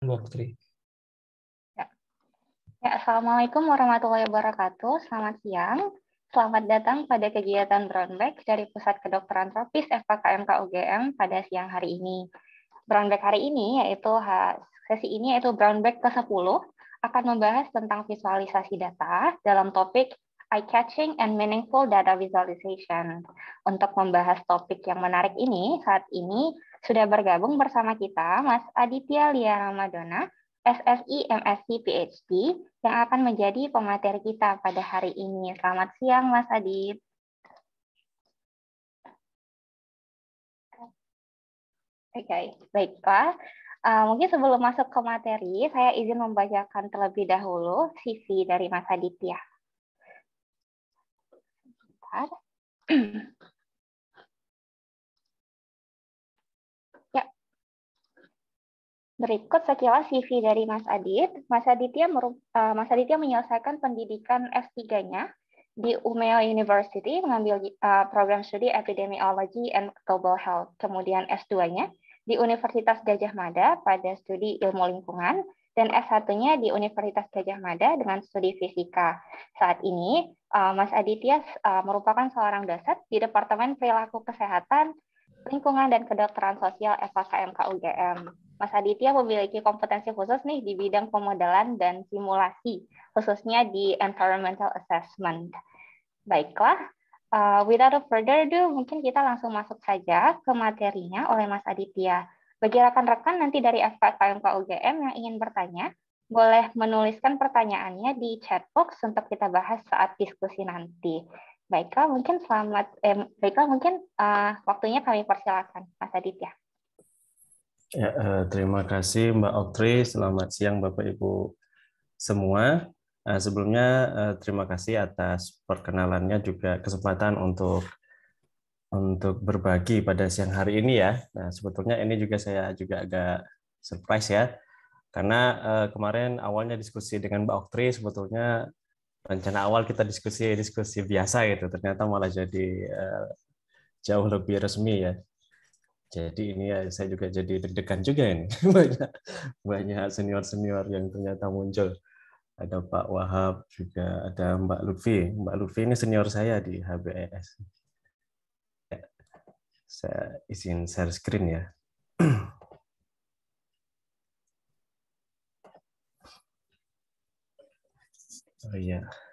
Bu Putri. Ya. ya, Assalamualaikum warahmatullahi wabarakatuh. Selamat siang. Selamat datang pada kegiatan Brownback dari Pusat Kedokteran Tropis FKKMK UGM pada siang hari ini. Brownback hari ini yaitu sesi ini yaitu Brownback ke-10 akan membahas tentang visualisasi data dalam topik eye-catching and meaningful data visualization. Untuk membahas topik yang menarik ini, saat ini sudah bergabung bersama kita Mas Aditya Lia Ramadona, SSI MSc PhD yang akan menjadi pemateri kita pada hari ini. Selamat siang Mas Adit. Oke, okay, baiklah. Uh, mungkin sebelum masuk ke materi, saya izin membacakan terlebih dahulu CV dari Mas Aditya. Berikut sekilas CV dari Mas Adit. Mas Aditya, eh, Mas Aditya menyelesaikan pendidikan S3-nya di Umeå University mengambil eh, program studi Epidemiology and Global Health. Kemudian S2-nya di Universitas Gajah Mada pada studi ilmu lingkungan dan S1-nya di Universitas Gajah Mada dengan studi fisika. Saat ini, eh, Mas Aditya merupakan seorang dosen di Departemen Perilaku Kesehatan, Lingkungan dan Kedokteran Sosial FKM KUGM. Mas Aditya memiliki kompetensi khusus nih di bidang pemodelan dan simulasi, khususnya di environmental assessment. Baiklah, uh, without further ado, mungkin kita langsung masuk saja ke materinya oleh Mas Aditya. Bagi rekan-rekan nanti dari FKMK UGM yang ingin bertanya, boleh menuliskan pertanyaannya di chat box untuk kita bahas saat diskusi nanti. Baiklah, mungkin selamat. Eh, baiklah, mungkin uh, waktunya kami persilakan, Mas Aditya. Ya, eh, terima kasih Mbak Oktri. Selamat siang Bapak Ibu semua. Eh, sebelumnya eh, terima kasih atas perkenalannya juga kesempatan untuk untuk berbagi pada siang hari ini ya. Nah, sebetulnya ini juga saya juga agak surprise ya. Karena kemarin awalnya diskusi dengan Mbak Oktri sebetulnya rencana awal kita diskusi diskusi biasa gitu. Ternyata malah jadi jauh lebih resmi ya. Jadi ini ya saya juga jadi deg-degan juga ini. banyak banyak senior-senior yang ternyata muncul. Ada Pak Wahab, juga ada Mbak Lutfi. Mbak Lutfi ini senior saya di HBS. Saya izin share screen ya. Oh iya. Yeah.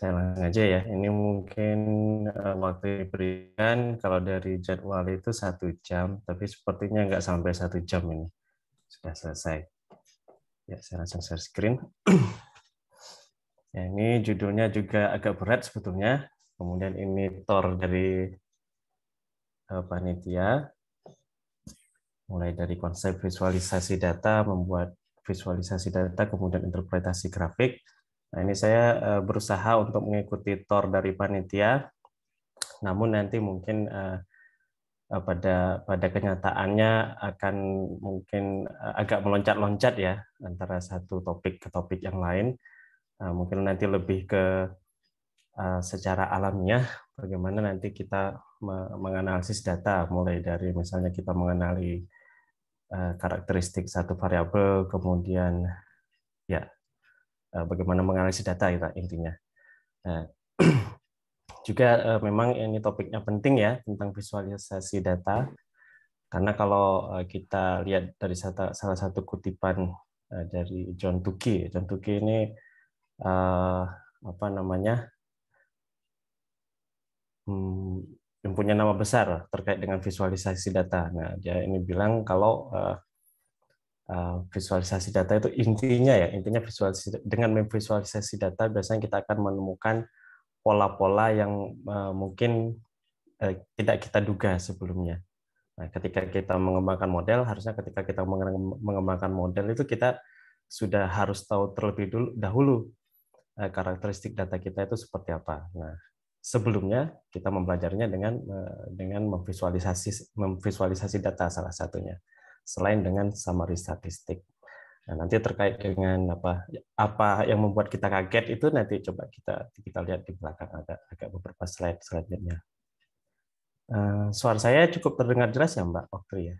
saya langsung aja ya. Ini mungkin eh, waktu diberikan kalau dari jadwal itu satu jam, tapi sepertinya nggak sampai satu jam ini. Sudah selesai. Ya, saya langsung share screen. ya, ini judulnya juga agak berat sebetulnya. Kemudian ini tor dari eh, panitia. Mulai dari konsep visualisasi data, membuat visualisasi data, kemudian interpretasi grafik, Nah, ini saya eh, berusaha untuk mengikuti tor dari panitia, namun nanti mungkin eh, eh, pada pada kenyataannya akan mungkin agak meloncat-loncat ya antara satu topik ke topik yang lain. Mungkin nanti lebih ke secara alamiah bagaimana nanti kita menganalisis data mulai dari misalnya kita mengenali karakteristik satu variabel kemudian ya Eh, bagaimana menganalisis data itu ya, intinya. Nah, juga eh, memang ini topiknya penting ya tentang visualisasi data karena kalau eh, kita lihat dari salah satu kutipan dari John Tukey, John Tukey ini apa namanya hmm, yang punya nama besar terkait dengan visualisasi data. Nah, dia ini bilang kalau Eh, visualisasi data itu intinya ya intinya visualisasi dengan memvisualisasi data biasanya kita akan menemukan pola-pola yang eh, mungkin eh, tidak kita duga sebelumnya. Nah, ketika kita mengembangkan model harusnya ketika kita mengembangkan model itu kita sudah harus tahu terlebih dulu dahulu karakteristik data kita itu seperti apa. Nah, sebelumnya kita mempelajarinya dengan dengan memvisualisasi memvisualisasi data salah satunya selain dengan summary statistik. Nah, nanti terkait dengan apa apa yang membuat kita kaget itu nanti coba kita kita lihat di belakang ada agak beberapa slide selanjutnya. Uh, eh, suara saya cukup terdengar jelas ya Mbak Oktri ya?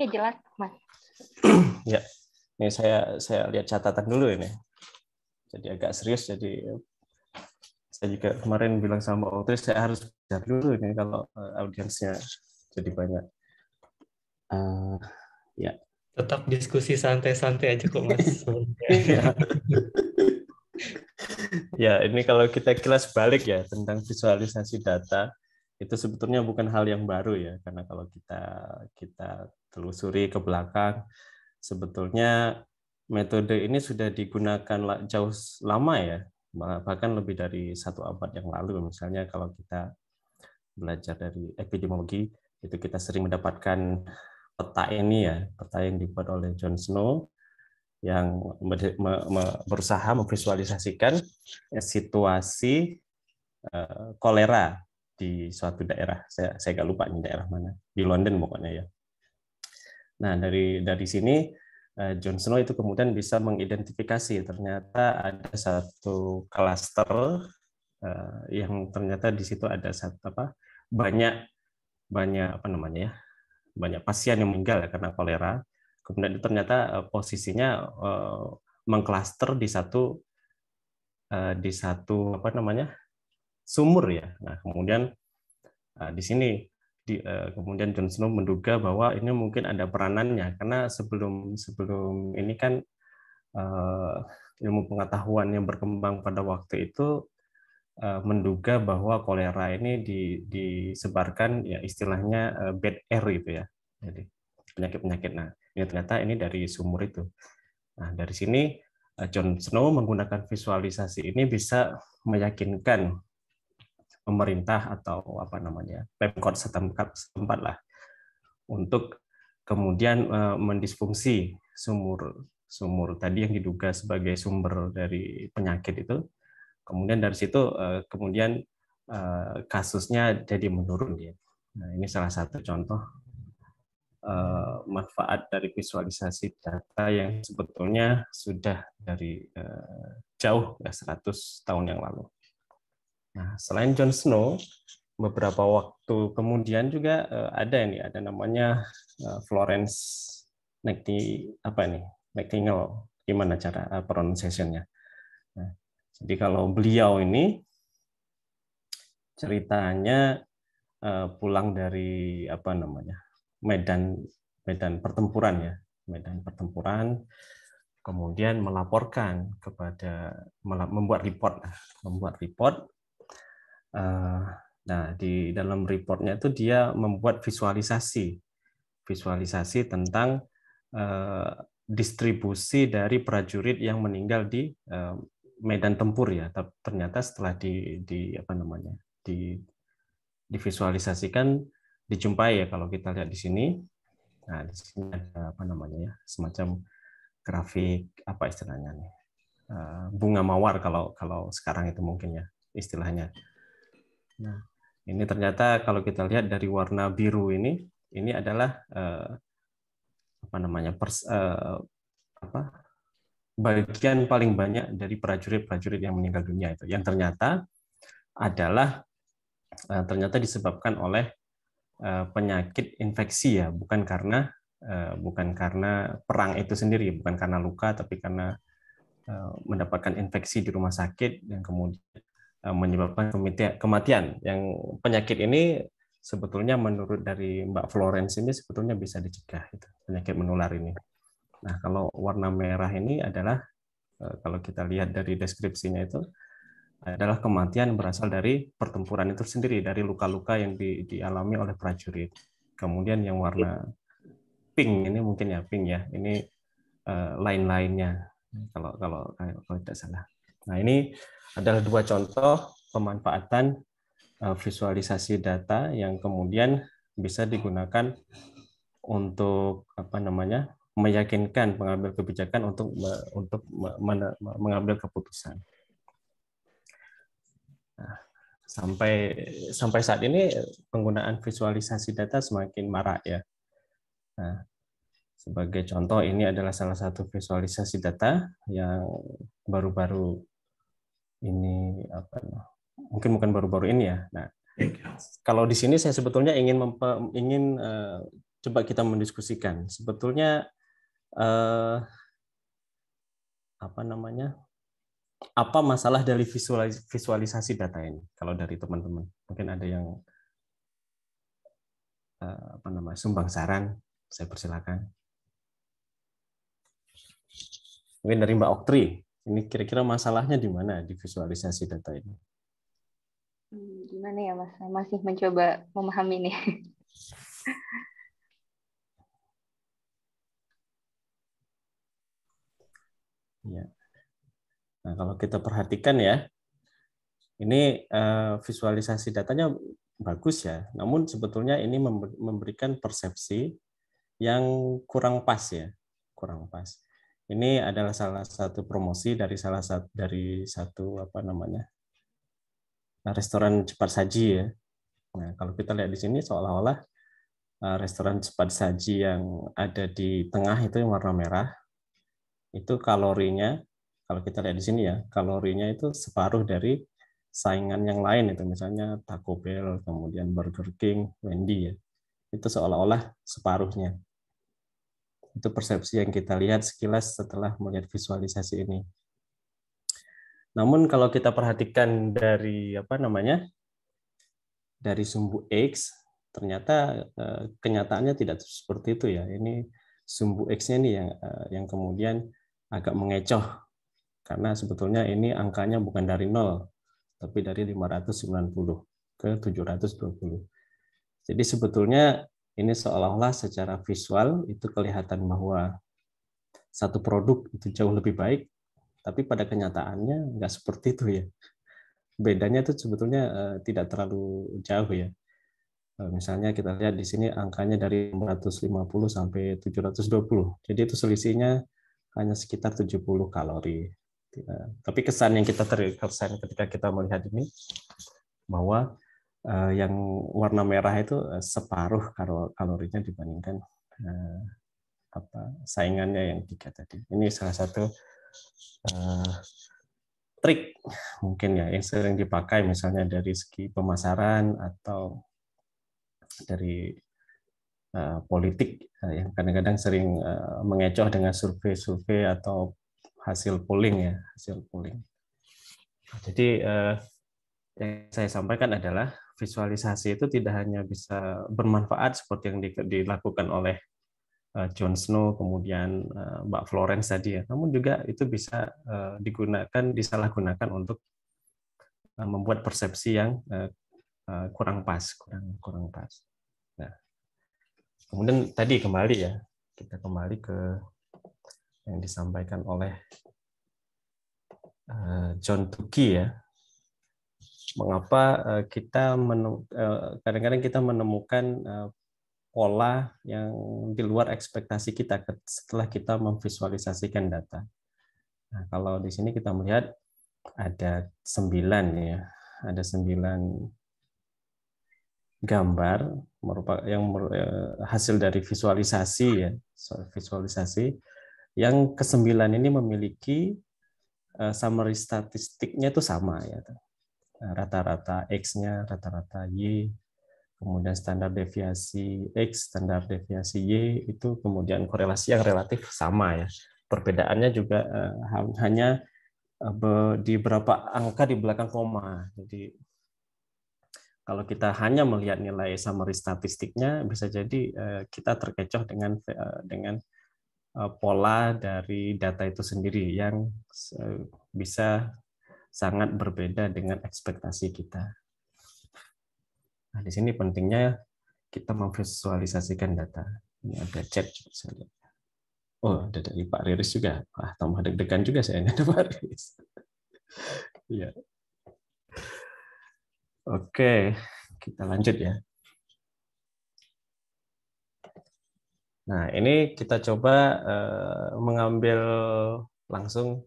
Ya jelas Mas. ya, ini saya saya lihat catatan dulu ini. Jadi agak serius jadi saya juga kemarin bilang sama Oktri saya harus bicara dulu ini kalau eh, audiensnya jadi banyak. Eh, ya tetap diskusi santai-santai aja kok mas ya. ya ini kalau kita kelas balik ya tentang visualisasi data itu sebetulnya bukan hal yang baru ya karena kalau kita kita telusuri ke belakang sebetulnya metode ini sudah digunakan jauh lama ya bahkan lebih dari satu abad yang lalu misalnya kalau kita belajar dari epidemiologi itu kita sering mendapatkan peta ini ya, peta yang dibuat oleh John Snow yang berusaha memvisualisasikan eh, situasi eh, kolera di suatu daerah. Saya saya lupa ini daerah mana. Di London pokoknya ya. Nah, dari dari sini eh, John Snow itu kemudian bisa mengidentifikasi ternyata ada satu klaster yang ternyata di situ ada satu apa? banyak banyak apa namanya ya? banyak pasien yang meninggal ya karena kolera. Kemudian ternyata eh, posisinya eh, mengklaster di satu eh, di satu apa namanya sumur ya. Nah kemudian di sini di, kemudian John Snow menduga bahwa ini mungkin ada peranannya karena sebelum sebelum ini kan ilmu pengetahuan yang berkembang pada waktu itu Eh, menduga bahwa kolera ini di, disebarkan ya istilahnya eh, bed air gitu ya. Jadi penyakit-penyakit. Nah, ini ya, ternyata ini dari sumur itu. Nah, dari sini eh, John Snow menggunakan visualisasi ini bisa meyakinkan pemerintah atau apa namanya Pemkot setempat, setempat lah untuk kemudian mendisfungsi sumur sumur tadi yang diduga sebagai sumber dari penyakit itu kemudian dari situ eh, kemudian eh, kasusnya jadi menurun ya. Nah, ini salah satu contoh eh, manfaat dari visualisasi data yang sebetulnya sudah dari jauh ya 100 tahun yang lalu. Nah, selain John Snow, beberapa waktu kemudian juga ada ini ada namanya uh, Florence Nightingale apa ini? Nightingale gimana cara uh, pronunciation-nya? Jadi kalau beliau ini ceritanya eh, pulang dari apa namanya medan medan pertempuran ya medan pertempuran kemudian melaporkan kepada membuat report membuat report eh, nah di dalam reportnya itu dia membuat visualisasi visualisasi tentang eh, distribusi dari prajurit yang meninggal di medan tempur ya ternyata setelah di, di apa namanya di divisualisasikan dijumpai ya kalau kita lihat di sini nah di sini ada apa namanya ya semacam grafik apa istilahnya nih eh, bunga mawar kalau kalau sekarang itu mungkin ya istilahnya nah ini ternyata kalau kita lihat dari warna biru ini ini adalah eh, apa namanya pers, eh, apa bagian paling banyak dari prajurit-prajurit yang meninggal dunia itu yang ternyata adalah eh, ternyata disebabkan oleh eh, penyakit infeksi ya bukan karena eh, bukan karena perang itu sendiri bukan karena luka tapi karena mendapatkan infeksi di rumah sakit dan kemudian menyebabkan kematian yang penyakit ini sebetulnya menurut dari Mbak Florence ini sebetulnya bisa dicegah itu penyakit menular ini. Nah, kalau warna merah ini adalah eh, kalau kita lihat dari deskripsinya itu adalah kematian yang berasal dari pertempuran itu sendiri, dari luka-luka yang di, dialami oleh prajurit. Kemudian yang warna pink ini mungkin ya pink ya, ini uh, lain-lainnya kalau kalau kalau tidak salah. Nah, ini adalah dua contoh pemanfaatan uh, visualisasi data yang kemudian bisa digunakan untuk apa namanya meyakinkan pengambil kebijakan untuk untuk mengambil keputusan. Nah, sampai sampai saat ini eh, penggunaan visualisasi data semakin marak ya. Nah, sebagai contoh ini adalah salah satu visualisasi data yang baru-baru ini apa mungkin bukan baru-baru ini ya. Nah, kalau di sini saya sebetulnya ingin ingin uh, coba kita mendiskusikan sebetulnya uh, apa namanya apa masalah dari visualis visualisasi data ini kalau dari teman-teman mungkin ada yang uh, apa namanya sumbang saran saya persilakan mungkin dari Mbak Oktri ini kira-kira masalahnya di mana di visualisasi data ini hmm, gimana ya mas masih mencoba memahami nih Ya. Nah, kalau kita perhatikan ya, ini eh, visualisasi datanya bagus ya, namun sebetulnya ini memberikan persepsi yang kurang pas ya, kurang pas. Ini adalah salah satu promosi dari salah satu dari satu apa namanya restoran cepat saji ya. Nah kalau kita lihat di sini seolah-olah eh, restoran cepat saji yang ada di tengah itu yang warna merah, itu kalorinya kalau kita lihat di sini ya kalorinya itu separuh dari saingan yang lain itu misalnya Taco Bell kemudian Burger King Wendy ya itu seolah-olah separuhnya itu persepsi yang kita lihat sekilas setelah melihat visualisasi ini namun kalau kita perhatikan dari apa namanya dari sumbu x ternyata eh, kenyataannya tidak seperti itu ya ini sumbu x-nya nih yang eh, yang kemudian agak mengecoh karena sebetulnya ini angkanya bukan dari nol tapi dari 590 ke 720. Jadi sebetulnya ini seolah-olah secara visual itu kelihatan bahwa satu produk itu jauh lebih baik, tapi pada kenyataannya nggak seperti itu ya. Bedanya itu sebetulnya eh, tidak terlalu jauh ya. Eh, misalnya kita lihat di sini angkanya dari 550 sampai 720. Jadi itu selisihnya hanya sekitar 70 kalori. Tapi kesan yang kita terkesan ketika kita melihat ini bahwa eh, yang warna merah itu eh, separuh kalorinya dibandingkan eh, apa saingannya yang tiga tadi. Ini salah satu trik mungkin ya yang sering dipakai misalnya dari segi pemasaran atau dari Eh, politik eh, yang kadang-kadang sering eh, mengecoh dengan survei-survei atau hasil polling ya hasil polling. Jadi yang saya sampaikan adalah visualisasi itu tidak hanya bisa bermanfaat seperti yang dilakukan oleh John Snow kemudian Mbak Florence tadi ya, namun juga itu bisa digunakan disalahgunakan untuk membuat persepsi yang kurang pas kurang kurang pas. Nah, Kemudian tadi kembali ya, kita kembali ke yang disampaikan oleh eh, John Tukey ya. Mengapa eh, kita eh, kadang-kadang kita menemukan pola yang di luar ekspektasi kita setelah kita memvisualisasikan data. Nah, kalau di sini kita melihat ada sembilan ya, ada sembilan gambar merupakan yang eh, hasil dari visualisasi ya visualisasi yang kesembilan ini memiliki eh, summary statistiknya itu sama ya nah, rata-rata x-nya rata-rata y kemudian standar deviasi x standar deviasi y itu kemudian korelasi yang relatif sama ya perbedaannya juga eh, hanya di beberapa angka di belakang koma jadi kalau kita hanya melihat nilai summary statistiknya, bisa jadi eh, kita terkecoh dengan eh, dengan eh, pola dari data itu sendiri yang bisa sangat berbeda dengan ekspektasi kita. Nah, di sini pentingnya kita memvisualisasikan data. Ini ada chat. Oh, ada dari Pak Riris juga. Ah, tambah deg-degan juga saya ada Pak Riris. Iya. Oke, kita lanjut ya. Nah, ini kita coba eh, mengambil langsung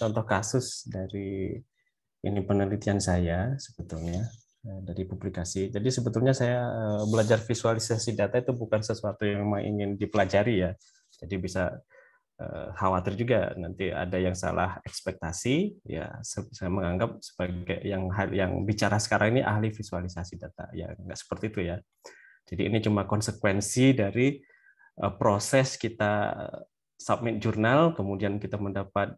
contoh kasus dari ini penelitian saya sebetulnya eh, dari publikasi. Jadi sebetulnya saya eh, belajar visualisasi data itu bukan sesuatu yang memang ingin dipelajari ya. Jadi bisa Eh, khawatir juga nanti ada yang salah ekspektasi ya saya menganggap sebagai yang yang bicara sekarang ini ahli visualisasi data ya nggak seperti itu ya jadi ini cuma konsekuensi dari eh, proses kita eh, submit jurnal kemudian kita mendapat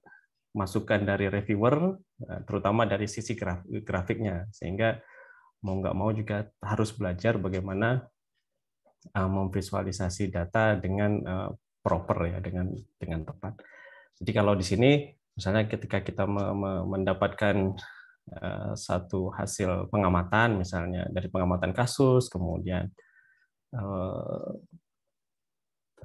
masukan dari reviewer terutama dari sisi grafiknya sehingga mau nggak mau juga harus belajar bagaimana memvisualisasi data dengan proper ya dengan dengan tepat. Jadi kalau di sini misalnya ketika kita mendapatkan eh, satu hasil pengamatan misalnya dari pengamatan kasus kemudian eh,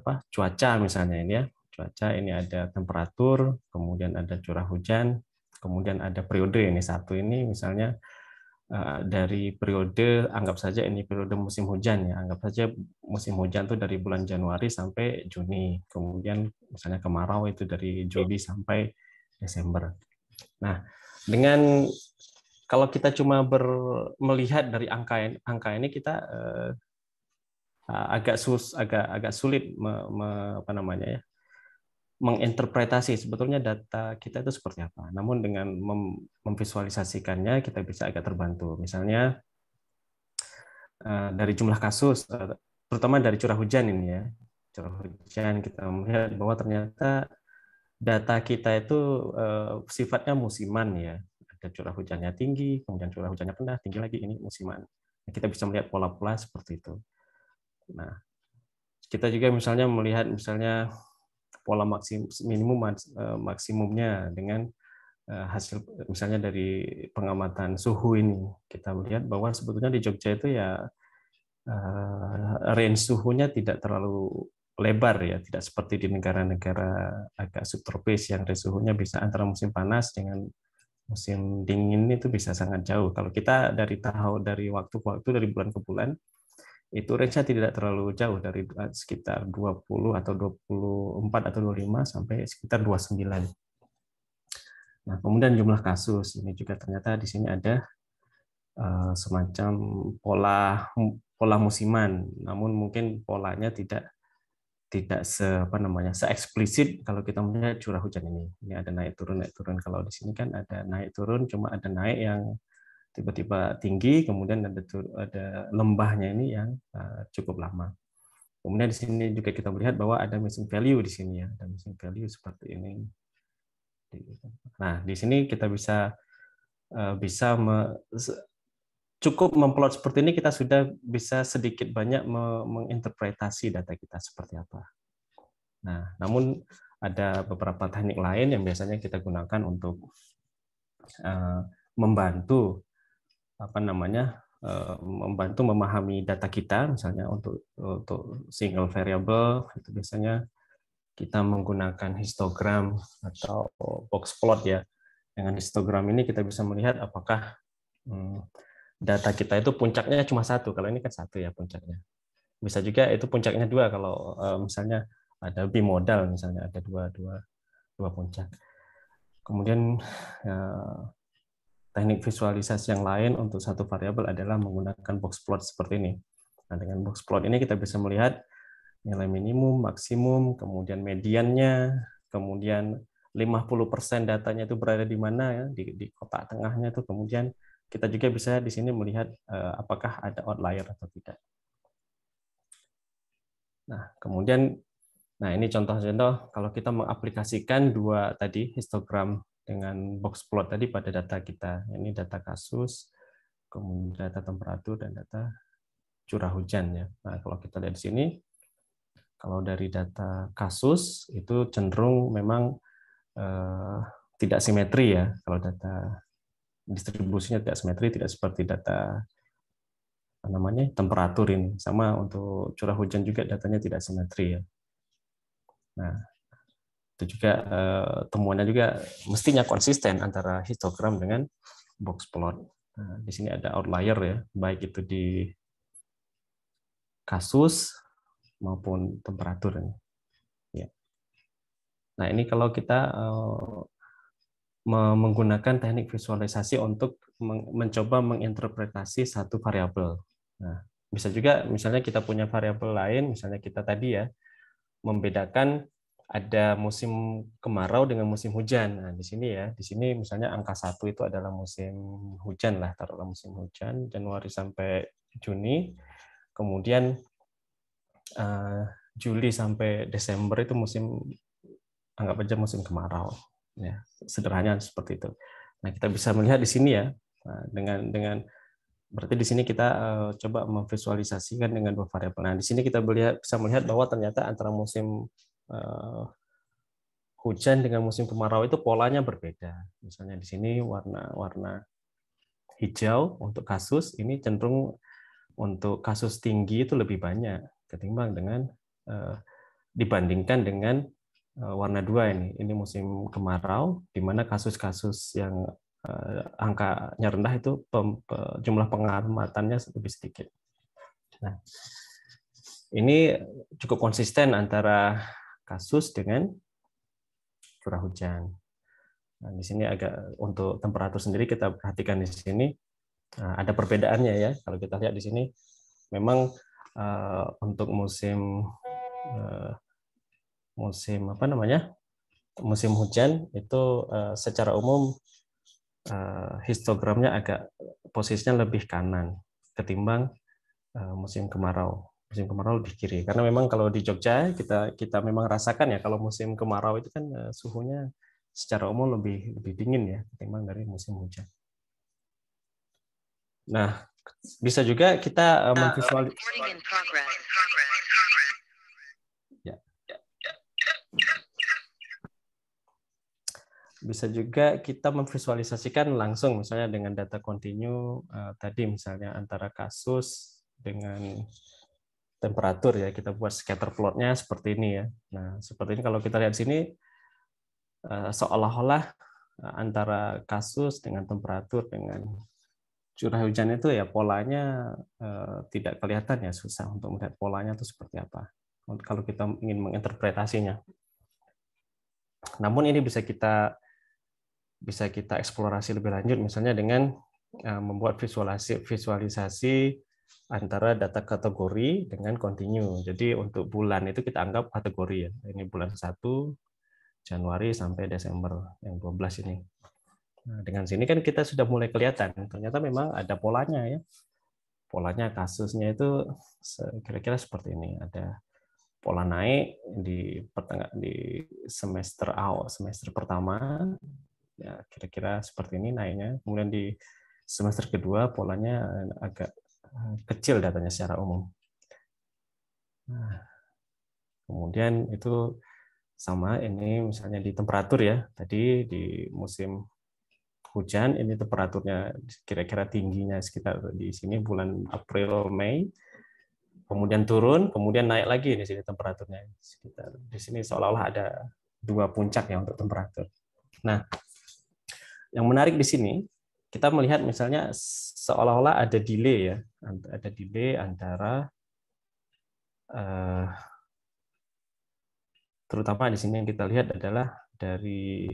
apa cuaca misalnya ini ya cuaca ini ada temperatur kemudian ada curah hujan kemudian ada periode ini satu ini misalnya Eh, dari periode anggap saja ini periode musim hujan ya anggap saja musim hujan itu dari bulan Januari sampai Juni kemudian misalnya kemarau itu dari Juli sampai Desember. Nah dengan kalau kita cuma ber, melihat dari angka angka ini kita eh, agak sus agak agak sulit me, me, apa namanya ya menginterpretasi sebetulnya data kita itu seperti apa. Namun dengan mem memvisualisasikannya kita bisa agak terbantu. Misalnya eh, dari jumlah kasus, terutama dari curah hujan ini ya, curah hujan kita melihat bahwa ternyata data kita itu eh, sifatnya musiman ya. Ada curah hujannya tinggi, kemudian curah hujannya rendah, tinggi lagi ini musiman. Nah, kita bisa melihat pola-pola seperti itu. Nah, kita juga misalnya melihat misalnya pola maksimum minimum eh, maksimumnya dengan eh, hasil misalnya dari pengamatan suhu ini kita melihat bahwa sebetulnya di Jogja itu ya eh, range suhunya tidak terlalu lebar ya tidak seperti di negara-negara agak subtropis yang range suhunya bisa antara musim panas dengan musim dingin itu bisa sangat jauh kalau kita dari tahu dari waktu ke waktu dari bulan ke bulan itu range-nya tidak terlalu jauh dari eh, sekitar 20 atau 24 atau 25 sampai sekitar 29. Nah, kemudian jumlah kasus ini juga ternyata di sini ada eh, semacam pola pola musiman, namun mungkin polanya tidak tidak se apa namanya se eksplisit kalau kita melihat curah hujan ini. Ini ada naik turun naik turun. Kalau di sini kan ada naik turun, cuma ada naik yang tiba-tiba tinggi, kemudian ada ada lembahnya ini yang eh, cukup lama. Kemudian di sini juga kita melihat bahwa ada missing value di sini ya, ada missing value seperti ini. Nah, di sini kita bisa eh, bisa me, cukup memplot seperti ini kita sudah bisa sedikit banyak menginterpretasi data kita seperti apa. Nah, namun ada beberapa teknik lain yang biasanya kita gunakan untuk uh, membantu apa namanya eh, membantu memahami data kita misalnya untuk untuk single variable itu biasanya kita menggunakan histogram atau box plot ya dengan histogram ini kita bisa melihat apakah hmm, data kita itu puncaknya cuma satu kalau ini kan satu ya puncaknya bisa juga itu puncaknya dua kalau eh, misalnya ada bimodal misalnya ada dua dua dua puncak kemudian eh, teknik visualisasi yang lain untuk satu variabel adalah menggunakan box plot seperti ini. Nah, dengan box plot ini kita bisa melihat nilai minimum, maksimum, kemudian mediannya, kemudian 50% datanya itu berada di mana ya, di, di kotak tengahnya itu kemudian kita juga bisa di sini melihat uh, apakah ada outlier atau tidak. Nah, kemudian nah ini contoh-contoh kalau kita mengaplikasikan dua tadi histogram dengan box plot tadi pada data kita. Ini data kasus, kemudian data temperatur, dan data curah hujan. Ya. Nah, kalau kita lihat di sini, kalau dari data kasus itu cenderung memang eh, tidak simetri ya. Kalau data distribusinya tidak simetri, tidak seperti data apa namanya temperatur ini. Sama untuk curah hujan juga datanya tidak simetri ya. Nah, itu juga eh, temuannya juga mestinya konsisten antara histogram dengan box plot. Nah, di sini ada outlier ya, baik itu di kasus maupun temperatur. Ya. Nah ini kalau kita eh, menggunakan teknik visualisasi untuk mencoba menginterpretasi satu variabel. Nah, bisa juga misalnya kita punya variabel lain, misalnya kita tadi ya membedakan ada musim kemarau dengan musim hujan. Nah, di sini ya, di sini misalnya angka satu itu adalah musim hujan lah, taruhlah musim hujan Januari sampai Juni. Kemudian uh, Juli sampai Desember itu musim anggap aja musim kemarau. Ya, sederhananya seperti itu. Nah, kita bisa melihat di sini ya nah, dengan dengan berarti di sini kita eh, coba memvisualisasikan dengan dua variabel. Nah, di sini kita bisa melihat bahwa ternyata antara musim Eh, hujan dengan musim kemarau itu polanya berbeda. Misalnya di sini warna-warna hijau untuk kasus ini cenderung untuk kasus tinggi itu lebih banyak ketimbang dengan eh, dibandingkan dengan eh, warna dua ini. Ini musim kemarau di mana kasus-kasus yang angkanya rendah itu pem, jumlah pengamatannya lebih sedikit. Nah, ini cukup konsisten antara kasus dengan curah hujan. Nah, di sini agak untuk temperatur sendiri kita perhatikan di sini eh, ada perbedaannya ya. Kalau kita lihat di sini memang uh, untuk musim uh, musim apa namanya? musim hujan itu uh, secara umum uh, histogramnya agak posisinya lebih kanan ketimbang uh, musim kemarau musim kemarau di kiri karena memang kalau di Jogja kita kita memang rasakan ya kalau musim kemarau itu kan eh, suhunya secara umum lebih lebih dingin ya ketimbang dari musim hujan. Nah, bisa juga kita eh, nah, uh, memvisualisasi ya. bisa juga kita memvisualisasikan langsung misalnya dengan data kontinu eh, tadi misalnya antara kasus dengan temperatur ya kita buat scatter plotnya seperti ini ya. Nah seperti ini kalau kita lihat sini eh, seolah-olah eh, antara kasus dengan temperatur dengan curah hujan itu ya polanya eh, tidak kelihatan ya susah untuk melihat polanya itu seperti apa kalau kita ingin menginterpretasinya. Namun ini bisa kita bisa kita eksplorasi lebih lanjut misalnya dengan membuat visualisasi visualisasi antara data kategori dengan continue. Jadi untuk bulan itu kita anggap kategori ya. Ini bulan 1 Januari sampai Desember yang 12 ini. Nah, dengan sini kan kita sudah mulai kelihatan ternyata memang ada polanya ya. Polanya kasusnya itu kira-kira seperti ini. Ada pola naik di pertengah di semester awal semester pertama ya kira-kira seperti ini naiknya kemudian di semester kedua polanya agak Eh, kecil datanya secara umum. Nah, kemudian itu sama ini misalnya di temperatur ya tadi di musim hujan ini temperaturnya kira-kira tingginya sekitar di sini bulan April Mei kemudian turun kemudian naik lagi di sini temperaturnya sekitar di sini seolah-olah ada dua puncak ya untuk temperatur. Nah, yang menarik di sini kita melihat misalnya seolah-olah ada delay ya, ada delay antara eh, terutama di sini yang kita lihat adalah dari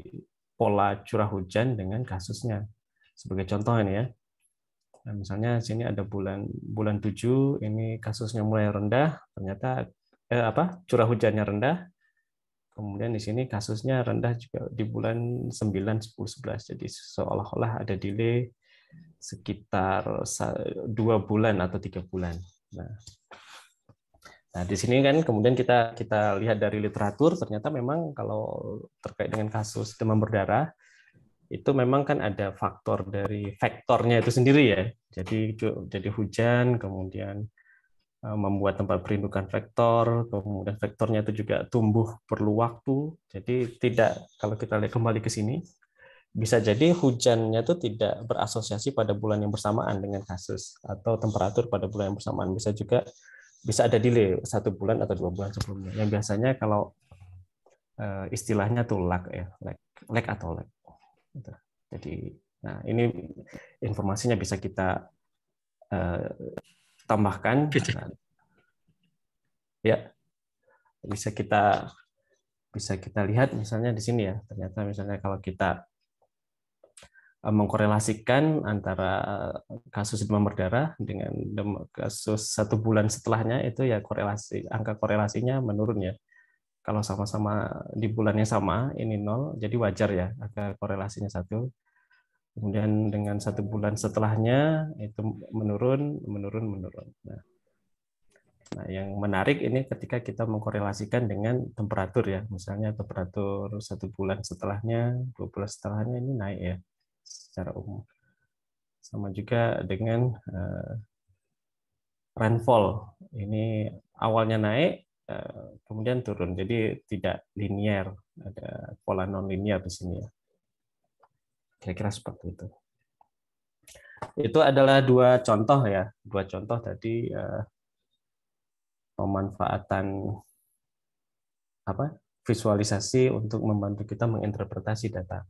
pola curah hujan dengan kasusnya. Sebagai contoh ini ya. Nah, misalnya sini ada bulan bulan 7 ini kasusnya mulai rendah, ternyata eh, apa? curah hujannya rendah. Kemudian di sini kasusnya rendah juga di bulan 9, 10, 11. Jadi seolah-olah ada delay sekitar dua bulan atau tiga bulan. Nah, Nah, di sini kan kemudian kita kita lihat dari literatur ternyata memang kalau terkait dengan kasus demam berdarah itu memang kan ada faktor dari faktornya itu sendiri ya. Jadi jadi hujan, kemudian Eh, membuat tempat perindukan vektor, kemudian vektornya itu juga tumbuh perlu waktu. Jadi tidak kalau kita lihat kembali ke sini bisa jadi hujannya itu tidak berasosiasi pada bulan yang bersamaan dengan kasus atau temperatur pada bulan yang bersamaan. Bisa juga bisa ada delay satu bulan atau dua bulan sebelumnya. Yang biasanya kalau eh, istilahnya tuh lag ya, lag, lag atau lag. Gitu. Jadi, nah ini informasinya bisa kita eh, tambahkan ya bisa kita bisa kita lihat misalnya di sini ya ternyata misalnya kalau kita eh, mengkorelasikan antara eh, kasus demam berdarah dengan kasus satu bulan setelahnya itu ya korelasi angka korelasinya menurun ya kalau sama-sama di bulannya sama ini nol jadi wajar ya angka korelasinya satu kemudian dengan satu bulan setelahnya itu menurun, menurun, menurun. Nah, nah yang menarik ini ketika kita mengkorelasikan dengan temperatur ya, misalnya temperatur satu bulan setelahnya, dua bulan setelahnya ini naik ya secara umum. Sama juga dengan uh, rainfall, ini awalnya naik, eh, kemudian turun, jadi tidak linier, ada pola non linier di sini ya. Kira-kira seperti itu. Itu adalah dua contoh ya, dua contoh tadi uh, pemanfaatan apa visualisasi untuk membantu kita menginterpretasi data.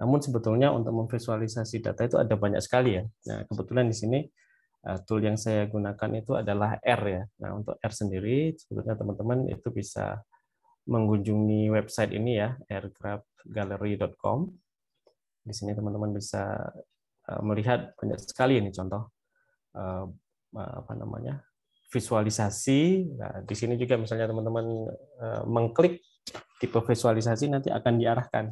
Namun sebetulnya untuk memvisualisasi data itu ada banyak sekali ya. Nah, kebetulan di sini eh, tool yang saya gunakan itu adalah R ya. Nah, untuk R sendiri sebetulnya teman-teman itu bisa mengunjungi website ini ya, aircraftgallery.com. Di sini teman-teman bisa eh, melihat banyak sekali ini contoh eh, eh, apa namanya visualisasi. Nah, di sini juga misalnya teman-teman mengklik tipe visualisasi nanti akan diarahkan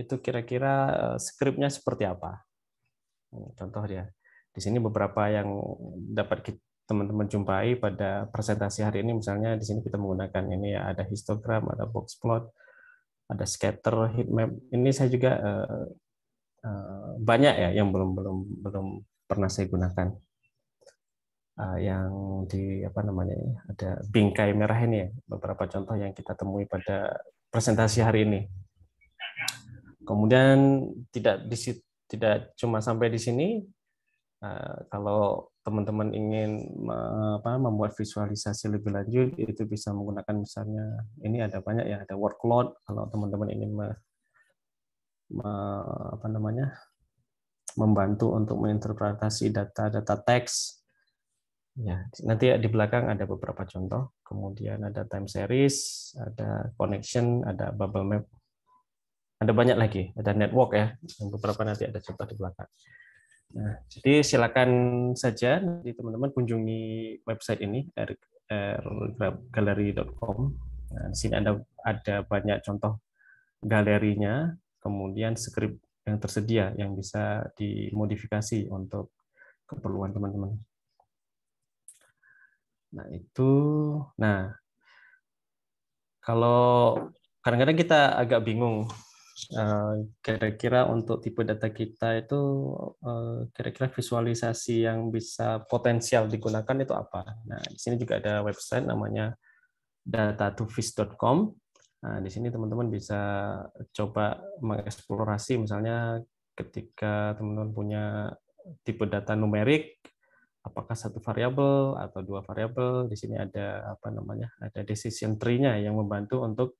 itu kira-kira skripnya seperti apa. Contoh ya, di sini beberapa yang dapat teman-teman jumpai pada presentasi hari ini misalnya di sini kita menggunakan ini ya ada histogram, ada box plot, ada scatter, heat map. Ini saya juga Eh, banyak ya yang belum belum belum pernah saya gunakan. Eh, yang di apa namanya ada bingkai merah ini ya beberapa contoh yang kita temui pada presentasi hari ini. Kemudian tidak di, tidak cuma sampai di sini. Eh, kalau teman-teman ingin apa, membuat visualisasi lebih lanjut, itu bisa menggunakan misalnya ini ada banyak ya ada workload. Kalau teman-teman ingin apa namanya membantu untuk menginterpretasi data-data teks. Ya, nanti di belakang ada beberapa contoh. Kemudian ada time series, ada connection, ada bubble map. Ada banyak lagi, ada network ya. Yang beberapa nanti ada contoh di belakang. Nah, jadi silakan saja nanti teman-teman kunjungi website ini rgallery.com. Nah, di sini ada ada banyak contoh galerinya kemudian script yang tersedia yang bisa dimodifikasi untuk keperluan teman-teman. Nah, itu nah kalau kadang-kadang kita agak bingung eh, kira-kira untuk tipe data kita itu eh, kira-kira visualisasi yang bisa potensial digunakan itu apa? Nah, di sini juga ada website namanya datatovis.com. Nah, di sini teman-teman bisa coba mengeksplorasi misalnya ketika teman-teman punya tipe data numerik apakah satu variabel atau dua variabel di sini ada apa namanya ada decision tree-nya yang membantu untuk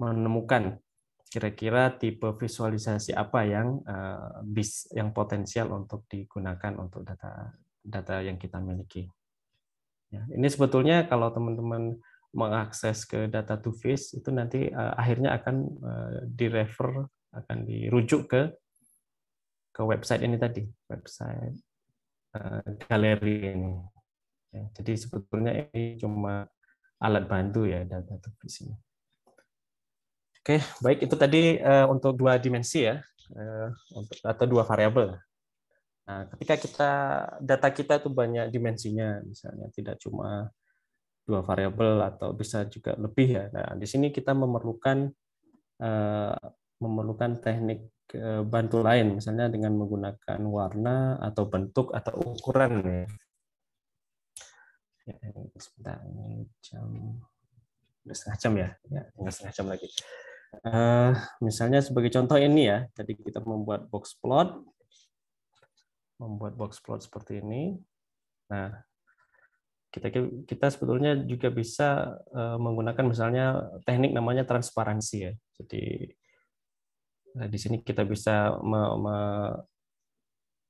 menemukan kira-kira tipe visualisasi apa yang eh, bis yang potensial untuk digunakan untuk data data yang kita miliki ya, ini sebetulnya kalau teman-teman mengakses ke data to face itu nanti uh, akhirnya akan uh, direfer akan dirujuk ke ke website ini tadi website uh, galeri ini ya, jadi sebetulnya ini cuma alat bantu ya data to face ini oke baik itu tadi uh, untuk dua dimensi ya uh, untuk atau dua variabel nah ketika kita data kita itu banyak dimensinya misalnya tidak cuma dua variabel atau bisa juga lebih ya. Nah, di sini kita memerlukan eh, memerlukan teknik eh, bantu lain misalnya dengan menggunakan warna atau bentuk atau ukuran ya. ya sebentar, ini jam udah setengah jam ya. Ya, tinggal setengah jam lagi. Uh, misalnya sebagai contoh ini ya, jadi kita membuat box plot membuat box plot seperti ini. Nah, kita kita sebetulnya juga bisa eh, menggunakan misalnya teknik namanya transparansi ya. Jadi eh, di sini kita bisa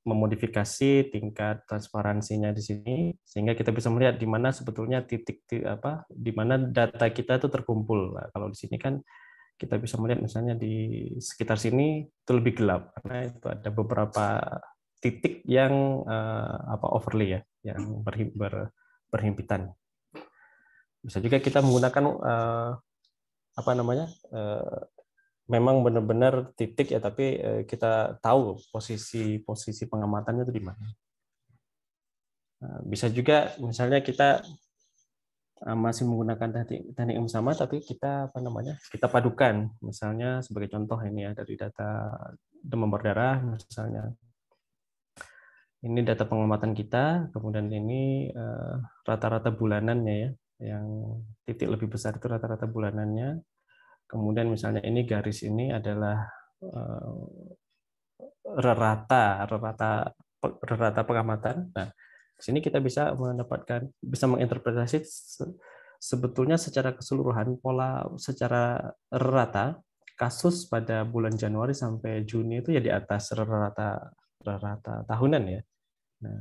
memodifikasi tingkat transparansinya di sini sehingga kita bisa melihat di mana sebetulnya titik, apa di mana data kita itu terkumpul. Nah, kalau di sini kan kita bisa melihat misalnya di sekitar sini itu lebih gelap karena itu ada beberapa titik yang eh, apa overlay ya yang berhimpun perhimpitan. Bisa juga kita menggunakan uh, apa namanya? Uh, memang benar-benar titik ya tapi uh, kita tahu posisi posisi pengamatannya itu di mana. Bisa juga misalnya kita masih menggunakan teknik, teknik yang sama tapi kita apa namanya? kita padukan. Misalnya sebagai contoh ini ya dari data demam berdarah misalnya ini data pengamatan kita, kemudian ini eh, rata-rata uh, bulanannya ya, yang titik lebih besar itu rata-rata bulanannya. Kemudian misalnya ini garis ini adalah uh, eh, rata rata rata pengamatan. Nah, di sini kita bisa mendapatkan bisa menginterpretasi sebetulnya secara keseluruhan pola secara rata kasus pada bulan Januari sampai Juni itu ya di atas rata rata tahunan ya. Nah,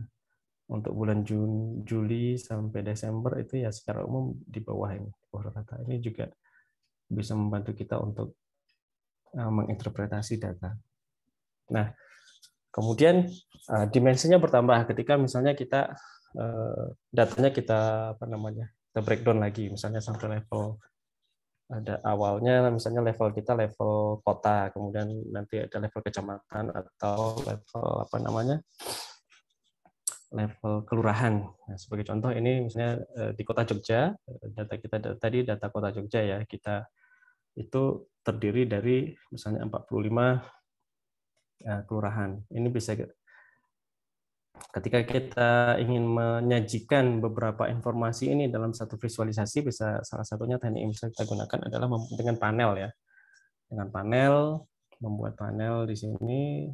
untuk bulan Juni, Juli sampai Desember itu ya secara umum di bawah ini, di bawah rata. Ini juga bisa membantu kita untuk eh, menginterpretasi data. Nah, kemudian eh, dimensinya bertambah ketika misalnya kita eh, datanya kita apa namanya kita breakdown lagi misalnya sampai level ada awalnya misalnya level kita level kota kemudian nanti ada level kecamatan atau level apa namanya level kelurahan. Nah, sebagai contoh ini misalnya eh, di Kota Jogja, eh, data kita tadi data Kota Jogja ya, kita itu terdiri dari misalnya 45 eh, kelurahan. Ini bisa ketika kita ingin menyajikan beberapa informasi ini dalam satu visualisasi bisa salah satunya teknik yang bisa kita gunakan adalah dengan panel ya. Dengan panel membuat panel di sini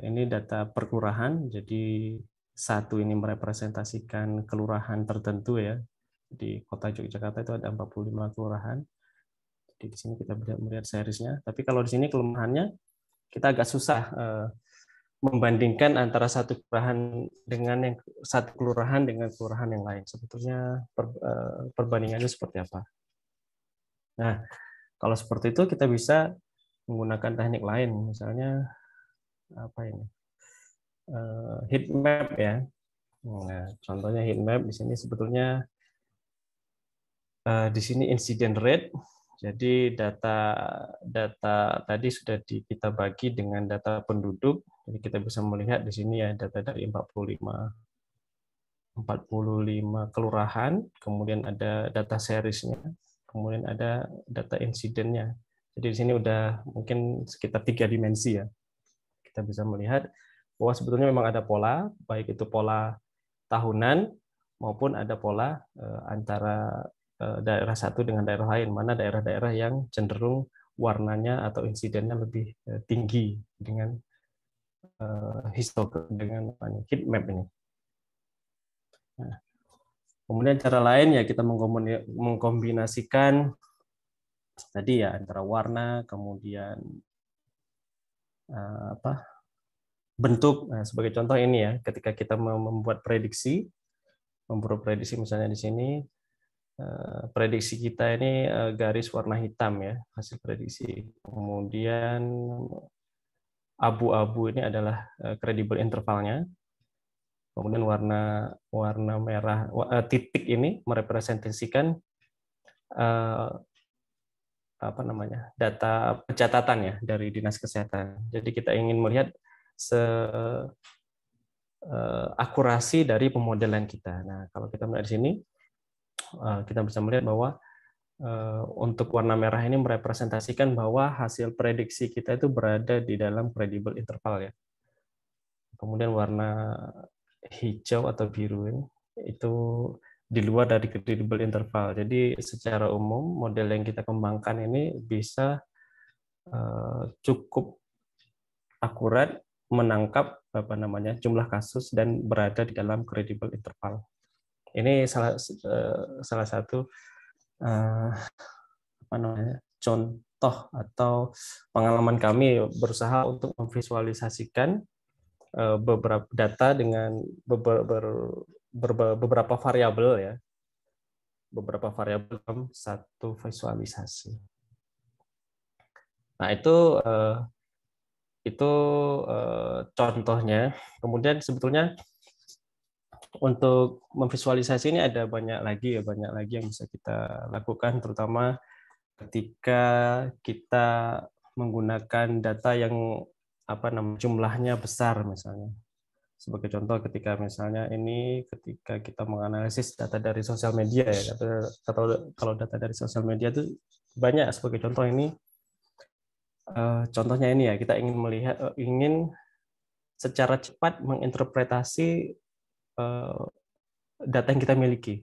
ini data perkurahan jadi satu ini merepresentasikan kelurahan tertentu ya di kota Yogyakarta itu ada 45 kelurahan. Jadi di sini kita bisa melihat seriesnya. Tapi kalau di sini kelemahannya kita agak susah eh, membandingkan antara satu kelurahan dengan yang satu kelurahan dengan kelurahan yang lain. Sebetulnya per, eh, perbandingannya seperti apa? Nah, kalau seperti itu kita bisa menggunakan teknik lain, misalnya apa ini? uh, heat map ya. Nah, contohnya heat map di sini sebetulnya uh, di sini incident rate. Jadi data data tadi sudah di, kita bagi dengan data penduduk. Jadi kita bisa melihat di sini ya data dari 45 45 kelurahan, kemudian ada data seriesnya, kemudian ada data insidennya. Jadi di sini udah mungkin sekitar tiga dimensi ya. Kita bisa melihat bahwa sebetulnya memang ada pola, baik itu pola tahunan maupun ada pola eh, antara eh, daerah satu dengan daerah lain, mana daerah-daerah yang cenderung warnanya atau insidennya lebih eh, tinggi dengan histogram dengan heat map ini. Nah, kemudian cara lain ya kita mengkombinasikan tadi ya antara warna kemudian apa bentuk nah, sebagai contoh ini ya ketika kita membuat prediksi membuat prediksi misalnya di sini eh, prediksi kita ini eh, garis warna hitam ya hasil prediksi kemudian abu-abu ini adalah kredibel intervalnya kemudian warna warna merah titik ini merepresentasikan apa namanya data pencatatan ya dari dinas kesehatan jadi kita ingin melihat se eh, akurasi dari pemodelan kita. Nah, kalau kita melihat di sini, eh, kita bisa melihat bahwa eh, untuk warna merah ini merepresentasikan bahwa hasil prediksi kita itu berada di dalam credible interval ya. Kemudian warna hijau atau biru itu di luar dari credible interval. Jadi secara umum model yang kita kembangkan ini bisa cukup akurat menangkap apa namanya jumlah kasus dan berada di dalam credible interval. Ini salah eh, salah satu eh, apa namanya contoh atau pengalaman kami berusaha untuk memvisualisasikan eh, beberapa data dengan beberapa variabel ya beberapa variabel dalam satu visualisasi. Nah itu itu uh, contohnya. Kemudian sebetulnya untuk memvisualisasi ini ada banyak lagi ya, banyak lagi yang bisa kita lakukan, terutama ketika kita menggunakan data yang apa namanya jumlahnya besar misalnya. Sebagai contoh ketika misalnya ini ketika kita menganalisis data dari sosial media ya atau kalau data dari sosial media itu banyak sebagai contoh ini Eh, contohnya ini ya kita ingin melihat eh, ingin secara cepat menginterpretasi eh, data yang kita miliki.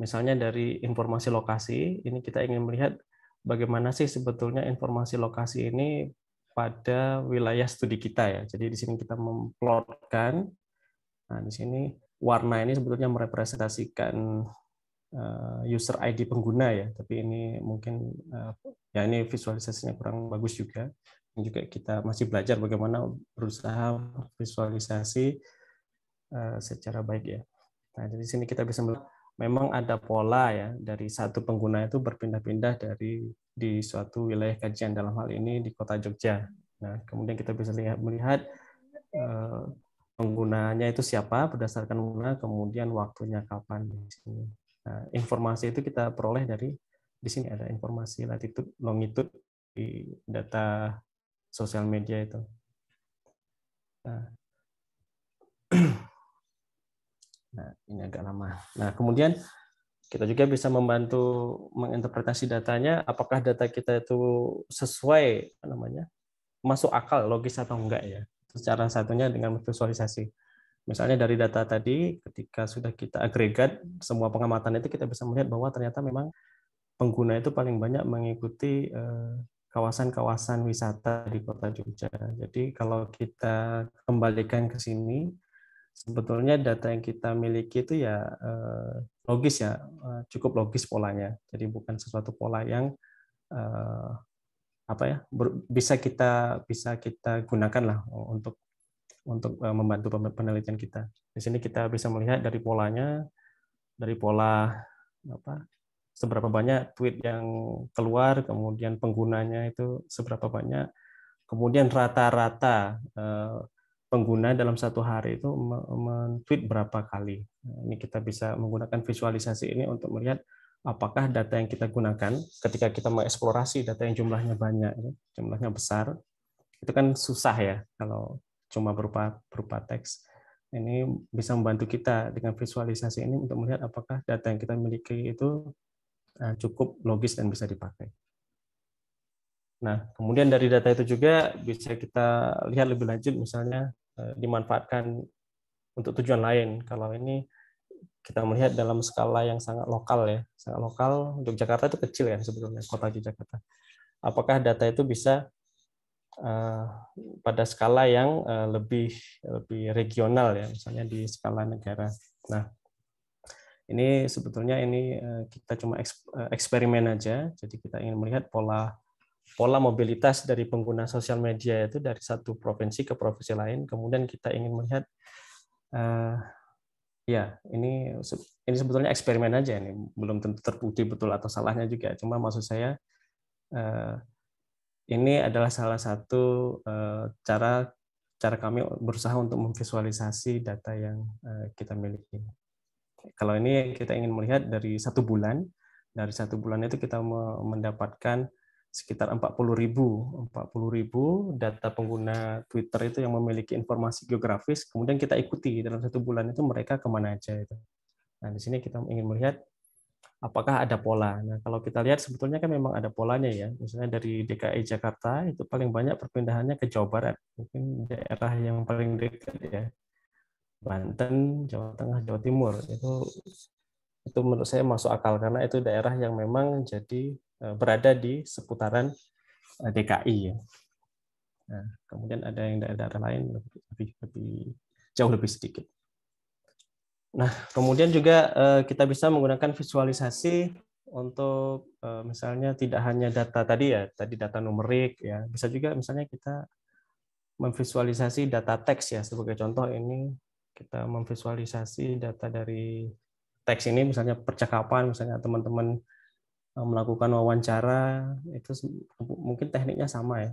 Misalnya dari informasi lokasi, ini kita ingin melihat bagaimana sih sebetulnya informasi lokasi ini pada wilayah studi kita ya. Jadi di sini kita memplotkan. Nah, di sini warna ini sebetulnya merepresentasikan Eh, user ID pengguna ya, tapi ini mungkin eh, ya ini visualisasinya kurang bagus juga. Dan juga kita masih belajar bagaimana berusaha visualisasi eh, secara baik ya. Nah, dari sini kita bisa melihat memang ada pola ya dari satu pengguna itu berpindah-pindah dari di suatu wilayah kajian dalam hal ini di kota Jogja. Nah, kemudian kita bisa lihat melihat penggunanya itu siapa berdasarkan pengguna, kemudian waktunya kapan di sini. Nah, informasi itu kita peroleh dari di sini ada informasi latitude, longitude di data sosial media itu. Nah. nah, ini agak lama. Nah, kemudian kita juga bisa membantu menginterpretasi datanya apakah data kita itu sesuai namanya masuk akal logis atau enggak ya secara satunya dengan visualisasi Misalnya dari data tadi, ketika sudah kita agregat semua pengamatan itu, kita bisa melihat bahwa ternyata memang pengguna itu paling banyak mengikuti eh, kawasan-kawasan wisata di kota Jogja. Jadi kalau kita kembalikan ke sini, sebetulnya data yang kita miliki itu ya eh, logis ya, eh, cukup logis polanya. Jadi bukan sesuatu pola yang apa ya bisa kita bisa kita gunakan lah untuk untuk eh, membantu penelitian kita. Di sini kita bisa melihat dari polanya, dari pola apa, seberapa banyak tweet yang keluar, kemudian penggunanya itu seberapa banyak, kemudian rata-rata eh, pengguna dalam satu hari itu men-tweet berapa kali. Nah, ini kita bisa menggunakan visualisasi ini untuk melihat apakah data yang kita gunakan ketika kita mengeksplorasi data yang jumlahnya banyak, jumlahnya besar, itu kan susah ya kalau cuma berupa berupa teks. Ini bisa membantu kita dengan visualisasi ini untuk melihat apakah data yang kita miliki itu eh, cukup logis dan bisa dipakai. Nah, kemudian dari data itu juga bisa kita lihat lebih lanjut misalnya eh, dimanfaatkan untuk tujuan lain. Kalau ini kita melihat dalam skala yang sangat lokal ya, sangat lokal. Yogyakarta itu kecil ya sebetulnya kota Yogyakarta. Apakah data itu bisa Eh, pada skala yang eh, lebih lebih regional ya misalnya di skala negara. Nah, ini sebetulnya ini eh, kita cuma eksperimen aja. Jadi kita ingin melihat pola pola mobilitas dari pengguna sosial media itu dari satu provinsi ke provinsi lain. Kemudian kita ingin melihat uh, ya ini ini sebetulnya eksperimen aja ini belum tentu terbukti betul atau salahnya juga. Cuma maksud saya uh, ini adalah salah satu eh, cara cara kami berusaha untuk memvisualisasi data yang eh, kita miliki. Kalau ini kita ingin melihat dari satu bulan, dari satu bulan itu kita mendapatkan sekitar 40 ribu, 40 ribu data pengguna Twitter itu yang memiliki informasi geografis, kemudian kita ikuti dalam satu bulan itu mereka kemana aja itu. Nah di sini kita ingin melihat apakah ada pola. Nah, kalau kita lihat sebetulnya kan memang ada polanya ya. Misalnya dari DKI Jakarta itu paling banyak perpindahannya ke Jawa Barat, mungkin daerah yang paling dekat ya. Banten, Jawa Tengah, Jawa Timur itu itu menurut saya masuk akal karena itu daerah yang memang jadi e, berada di seputaran e, DKI ya. Nah, kemudian ada yang daerah-daerah lain lebih, lebih, lebih jauh lebih sedikit. Nah, kemudian juga eh, kita bisa menggunakan visualisasi untuk eh, misalnya tidak hanya data tadi ya, tadi data numerik ya, bisa juga misalnya kita memvisualisasi data teks ya. Sebagai contoh ini kita memvisualisasi data dari teks ini misalnya percakapan misalnya teman-teman eh, melakukan wawancara itu mungkin tekniknya sama ya.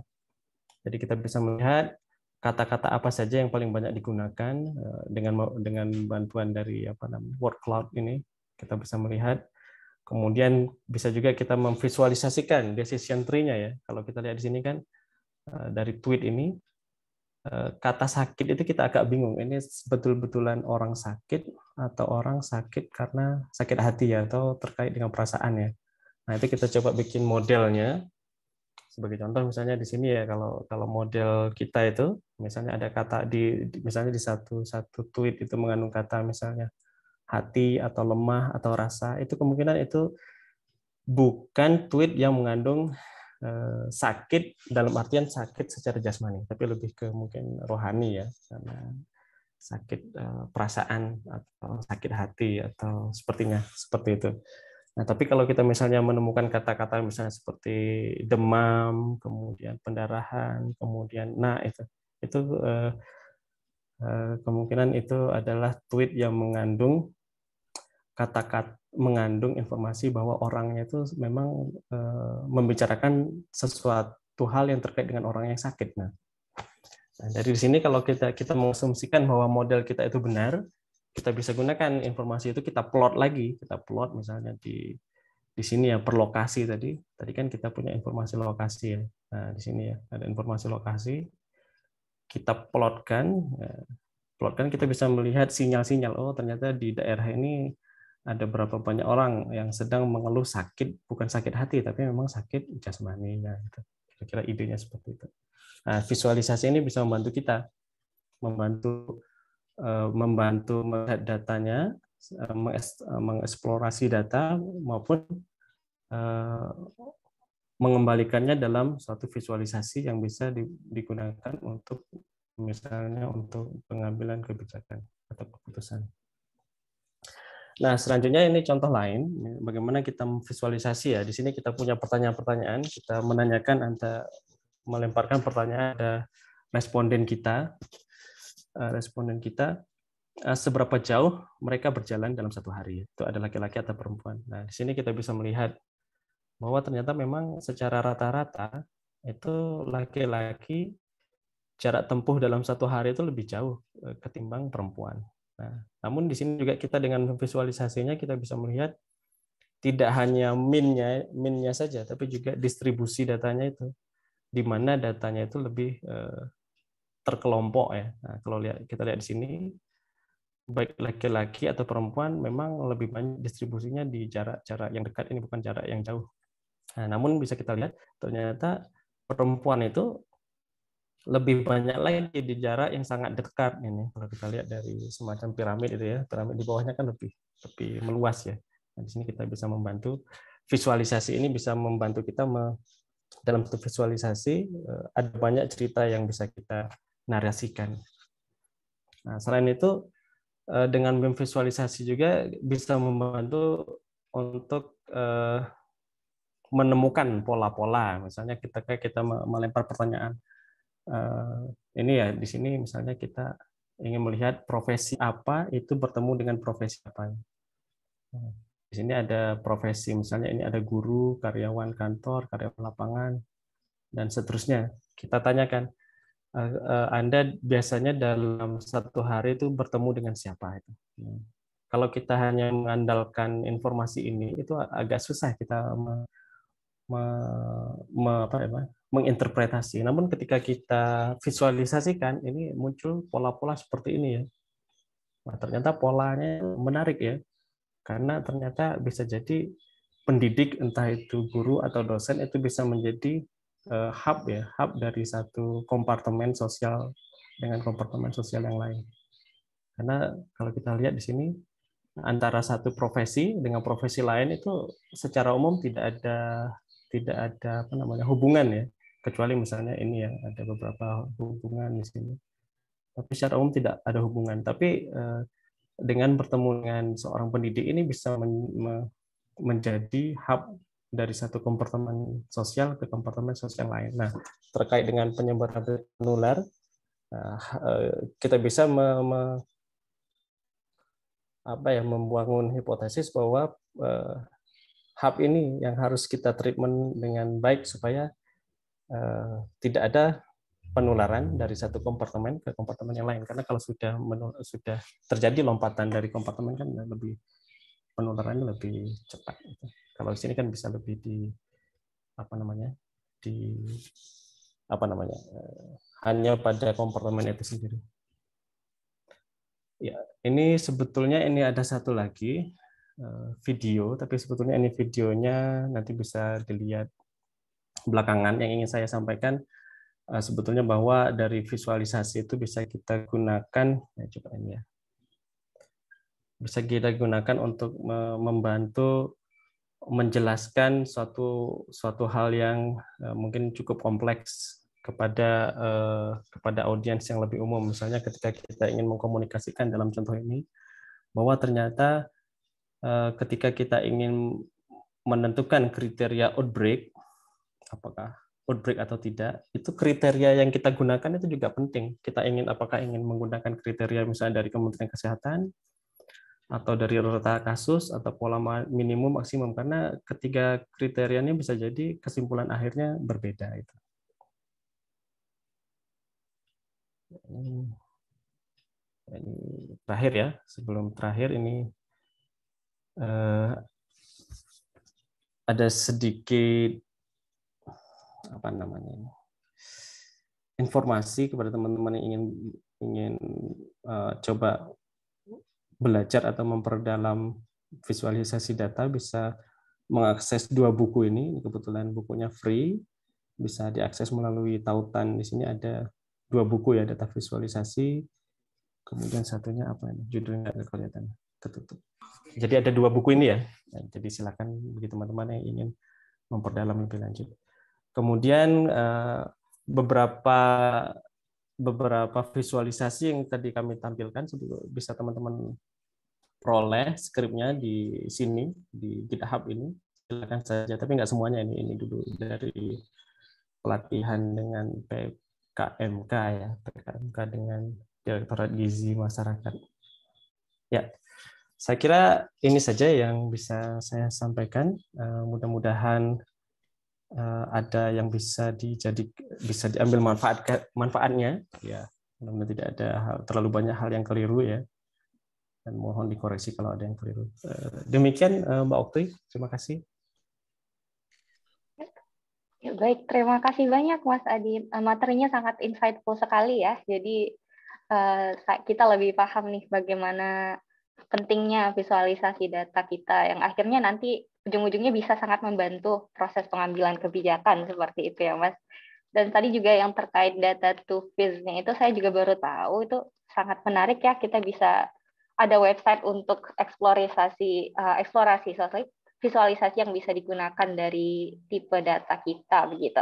Jadi kita bisa melihat kata-kata apa saja yang paling banyak digunakan eh, dengan dengan bantuan dari apa namanya word cloud ini kita bisa melihat kemudian bisa juga kita memvisualisasikan decision tree-nya ya kalau kita lihat di sini kan eh, dari tweet ini eh, kata sakit itu kita agak bingung ini betul-betulan orang sakit atau orang sakit karena sakit hati ya atau terkait dengan perasaan ya nah itu kita coba bikin modelnya sebagai contoh misalnya di sini ya kalau kalau model kita itu misalnya ada kata di misalnya di satu satu tweet itu mengandung kata misalnya hati atau lemah atau rasa itu kemungkinan itu bukan tweet yang mengandung eh, sakit dalam artian sakit secara jasmani tapi lebih ke mungkin rohani ya karena sakit eh, perasaan atau sakit hati atau sepertinya seperti itu. Nah, tapi kalau kita misalnya menemukan kata-kata misalnya seperti demam, kemudian pendarahan, kemudian nah itu itu eh, eh, kemungkinan itu adalah tweet yang mengandung kata-kata mengandung informasi bahwa orangnya itu memang eh, membicarakan sesuatu hal yang terkait dengan orang yang sakit. Nah, nah dari sini kalau kita kita mengasumsikan bahwa model kita itu benar, kita bisa gunakan informasi itu kita plot lagi, kita plot misalnya di di sini ya per lokasi tadi. Tadi kan kita punya informasi lokasi ya. Nah, di sini ya ada informasi lokasi. Kita plotkan. Ya, plotkan kita bisa melihat sinyal-sinyal. Oh, ternyata di daerah ini ada berapa banyak orang yang sedang mengeluh sakit, bukan sakit hati, tapi memang sakit jasmani. ya Kira-kira idenya seperti itu. Nah, visualisasi ini bisa membantu kita membantu Eh, membantu melihat datanya, eh, eh, mengeksplorasi data maupun mengembalikannya dalam suatu visualisasi yang bisa digunakan untuk misalnya untuk pengambilan kebijakan atau keputusan. Nah, selanjutnya ini contoh lain bagaimana kita visualisasi ya. Di sini kita punya pertanyaan-pertanyaan, kita menanyakan anda melemparkan pertanyaan ada responden kita Eh, responden kita eh, seberapa jauh mereka berjalan dalam satu hari itu ada laki-laki atau perempuan. Nah di sini kita bisa melihat bahwa ternyata memang secara rata-rata itu laki-laki jarak tempuh dalam satu hari itu lebih jauh eh, ketimbang perempuan. Nah, namun di sini juga kita dengan visualisasinya kita bisa melihat tidak hanya minnya minnya saja, tapi juga distribusi datanya itu, di mana datanya itu lebih terkelompok ya. Nah, kalau lihat kita lihat di sini baik laki-laki atau perempuan memang lebih banyak distribusinya di jarak-jarak yang dekat ini bukan jarak yang jauh. Nah, namun bisa kita lihat ternyata perempuan itu lebih banyak lagi di jarak yang sangat dekat ini kalau kita lihat dari semacam piramid itu ya piramid di bawahnya kan lebih lebih meluas ya nah, di sini kita bisa membantu visualisasi ini bisa membantu kita me, dalam satu visualisasi eh, ada banyak cerita yang bisa kita narasikan. Nah, selain itu eh, dengan memvisualisasi juga bisa membantu untuk eh, menemukan pola-pola. Misalnya kita kayak kita melempar pertanyaan eh, ini ya di sini misalnya kita ingin melihat profesi apa itu bertemu dengan profesi apa. Di sini ada profesi misalnya ini ada guru, karyawan kantor, karyawan lapangan dan seterusnya. Kita tanyakan Eh, eh, Anda biasanya dalam satu hari itu bertemu dengan siapa hmm. Kalau kita hanya mengandalkan informasi ini, itu agak susah kita me, me, me, apa ya, menginterpretasi. Namun ketika kita visualisasikan, ini muncul pola-pola seperti ini ya. Nah, ternyata polanya menarik ya, karena ternyata bisa jadi pendidik entah itu guru atau dosen itu bisa menjadi uh, hub ya, hub dari satu kompartemen sosial dengan kompartemen sosial yang lain. Karena kalau kita lihat di sini antara satu profesi dengan profesi lain itu secara umum tidak ada tidak ada apa namanya hubungan ya kecuali misalnya ini ya ada beberapa hubungan di sini tapi secara umum tidak ada hubungan tapi eh, dengan pertemuan seorang pendidik ini bisa menjadi hub dari satu kompartemen sosial ke kompartemen sosial lain. Nah, terkait dengan penyebaran penular, nah, eh, kita bisa me, me, apa ya, membangun hipotesis bahwa eh, hub ini yang harus kita treatment dengan baik supaya eh, tidak ada penularan dari satu kompartemen ke kompartemen yang lain. Karena kalau sudah sudah terjadi lompatan dari kompartemen kan ya lebih penularannya lebih cepat. Gitu. Kalau di sini kan bisa lebih di apa namanya di apa namanya eh, hanya pada kompartemen itu sendiri. Ya, ini sebetulnya ini ada satu lagi eh, video, tapi sebetulnya ini videonya nanti bisa dilihat belakangan. Yang ingin saya sampaikan eh, sebetulnya bahwa dari visualisasi itu bisa kita gunakan, ya coba ini ya, bisa kita gunakan untuk membantu menjelaskan suatu suatu hal yang eh, mungkin cukup kompleks kepada eh, kepada audiens yang lebih umum misalnya ketika kita ingin mengkomunikasikan dalam contoh ini bahwa ternyata eh, ketika kita ingin menentukan kriteria outbreak apakah outbreak atau tidak itu kriteria yang kita gunakan itu juga penting kita ingin apakah ingin menggunakan kriteria misalnya dari Kementerian Kesehatan atau dari rata kasus atau pola minimum maksimum karena ketiga kriterianya bisa jadi kesimpulan akhirnya berbeda itu. Ini terakhir ya, sebelum terakhir ini eh, ada sedikit apa namanya ini informasi kepada teman-teman yang ingin ingin eh, coba belajar atau memperdalam visualisasi data bisa mengakses dua buku ini. Kebetulan bukunya free, bisa diakses melalui tautan. Di sini ada dua buku ya, data visualisasi. Kemudian satunya apa ini? Judulnya nggak kelihatan, tertutup. Jadi ada dua buku ini ya? ya. Jadi silakan bagi teman-teman yang ingin memperdalam lebih lanjut. Kemudian eh, beberapa beberapa visualisasi yang tadi kami tampilkan bisa teman-teman peroleh skripnya di sini di GitHub ini silakan saja tapi nggak semuanya ini ini dulu dari pelatihan dengan PKMK ya PKMK dengan Direktorat Gizi Masyarakat ya saya kira ini saja yang bisa saya sampaikan eh, mudah-mudahan eh, ada yang bisa dijadik bisa diambil manfaat manfaatnya ya mudah tidak ada hal, terlalu banyak hal yang keliru ya dan mohon dikoreksi kalau ada yang keliru. Eh, demikian eh, Mbak Okti, terima kasih. Ya, baik, terima kasih banyak Mas Adi. Eh, materinya sangat insightful sekali ya. Jadi kita lebih paham nih bagaimana pentingnya visualisasi data kita yang akhirnya nanti ujung-ujungnya bisa sangat membantu proses pengambilan kebijakan seperti itu ya Mas. Dan tadi juga yang terkait data to fizz-nya itu saya juga baru tahu itu sangat menarik ya kita bisa ada website untuk eksplorasi uh, eksplorasi sorry, visualisasi yang bisa digunakan dari tipe data kita begitu.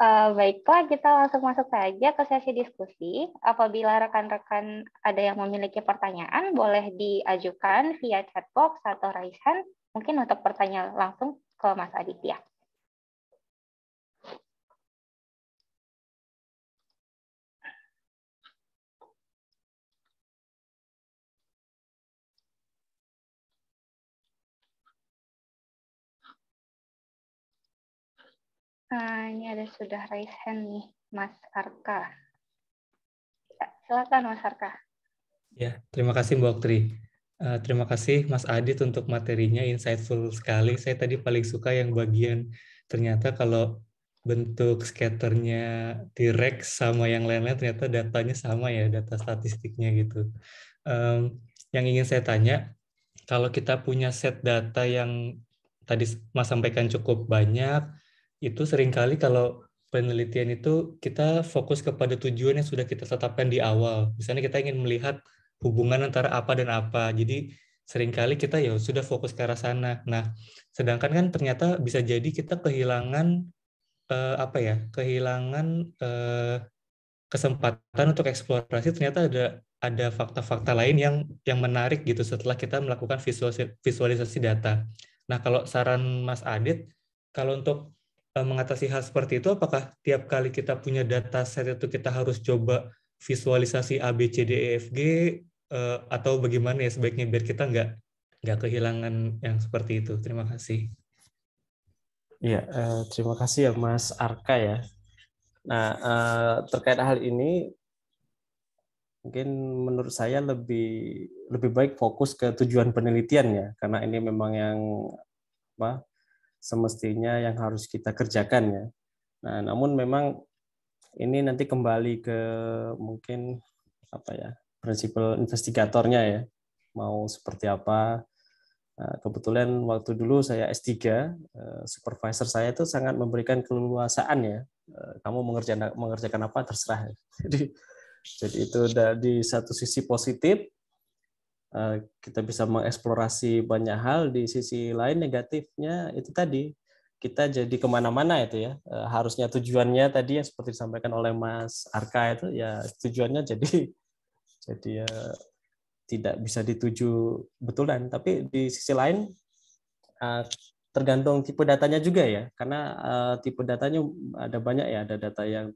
Uh, baiklah, kita langsung masuk saja ke sesi diskusi. Apabila rekan-rekan ada yang memiliki pertanyaan, boleh diajukan via chatbox atau raise hand. Mungkin untuk pertanyaan langsung ke Mas Aditya. Uh, ini ada sudah raise hand nih, Mas Arka. Silakan Mas Arka. Ya, terima kasih Mbak Oktri. Uh, terima kasih Mas Adit untuk materinya insightful sekali. Saya tadi paling suka yang bagian ternyata kalau bentuk scatternya T-Rex sama yang lain-lain ternyata datanya sama ya, data statistiknya gitu. Um, yang ingin saya tanya, kalau kita punya set data yang tadi Mas sampaikan cukup banyak, itu seringkali kalau penelitian itu kita fokus kepada tujuan yang sudah kita tetapkan di awal. Misalnya kita ingin melihat hubungan antara apa dan apa. Jadi seringkali kita ya sudah fokus ke arah sana. Nah, sedangkan kan ternyata bisa jadi kita kehilangan eh, apa ya? Kehilangan eh, kesempatan untuk eksplorasi ternyata ada ada fakta-fakta lain yang yang menarik gitu setelah kita melakukan visualisasi, visualisasi data. Nah, kalau saran Mas Adit kalau untuk Eh, mengatasi hal seperti itu apakah tiap kali kita punya data set itu kita harus coba visualisasi A B C D E F G eh, atau bagaimana ya sebaiknya biar kita nggak nggak kehilangan yang seperti itu terima kasih ya terima kasih ya Mas Arka ya nah terkait hal ini mungkin menurut saya lebih lebih baik fokus ke tujuan penelitian ya karena ini memang yang semestinya yang harus kita kerjakan ya. Nah, namun memang ini nanti kembali ke mungkin apa ya prinsip investigatornya ya mau seperti apa nah, kebetulan waktu dulu saya S3 eh, supervisor saya itu sangat memberikan keleluasaan ya eh, kamu mengerjakan mengerjakan apa terserah jadi jadi itu di satu sisi positif Eh, kita bisa mengeksplorasi banyak hal di sisi lain negatifnya itu tadi kita jadi kemana-mana itu ya eh, harusnya tujuannya tadi yang seperti disampaikan oleh Mas Arka itu ya tujuannya jadi jadi ya tidak bisa dituju betulan tapi di sisi lain tergantung tipe datanya juga ya karena tipe datanya ada banyak ya ada data yang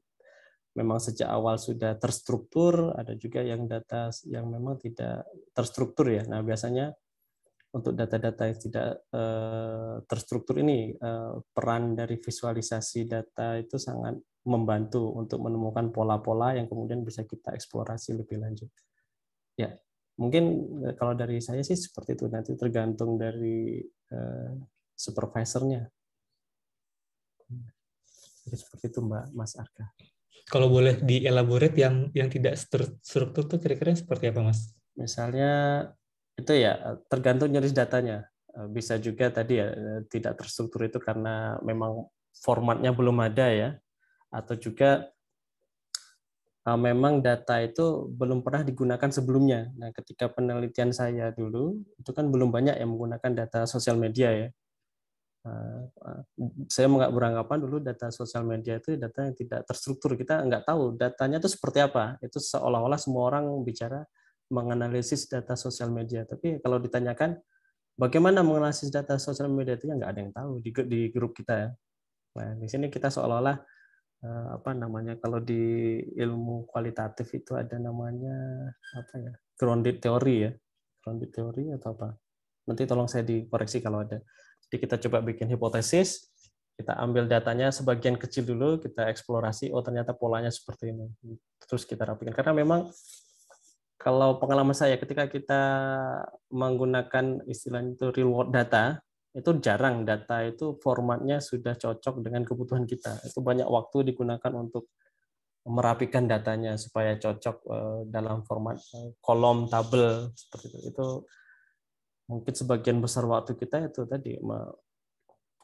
memang sejak awal sudah terstruktur, ada juga yang data yang memang tidak terstruktur ya. Nah, biasanya untuk data-data yang tidak eh, terstruktur ini eh, peran dari visualisasi data itu sangat membantu untuk menemukan pola-pola yang kemudian bisa kita eksplorasi lebih lanjut. Ya, mungkin eh, kalau dari saya sih seperti itu nanti tergantung dari eh, supervisornya. Jadi seperti itu Mbak Mas Arka kalau boleh dielaborate yang yang tidak struktur itu kira-kira seperti apa mas? Misalnya itu ya tergantung jenis datanya. Eh, bisa juga tadi ya eh, tidak terstruktur itu karena memang formatnya belum ada ya, atau juga eh, memang data itu belum pernah digunakan sebelumnya. Nah, ketika penelitian saya dulu itu kan belum banyak yang menggunakan data sosial media ya. Eh, eh, saya nggak beranggapan dulu data sosial media itu data yang tidak terstruktur kita nggak tahu datanya itu seperti apa itu seolah-olah semua orang bicara menganalisis data sosial media tapi kalau ditanyakan bagaimana menganalisis data sosial media itu ya nggak ada yang tahu di, di grup kita ya nah di sini kita seolah-olah eh, apa namanya kalau di ilmu kualitatif itu ada namanya apa ya grounded teori ya grounded teori atau apa nanti tolong saya dikoreksi kalau ada jadi kita coba bikin hipotesis, kita ambil datanya sebagian kecil dulu, kita eksplorasi, oh ternyata polanya seperti ini. Terus kita rapikan. Karena memang kalau pengalaman saya ketika kita menggunakan istilah itu reward data, itu jarang data itu formatnya sudah cocok dengan kebutuhan kita. Itu banyak waktu digunakan untuk merapikan datanya supaya cocok eh, dalam format eh, kolom tabel seperti itu. Itu mungkin sebagian besar waktu kita itu tadi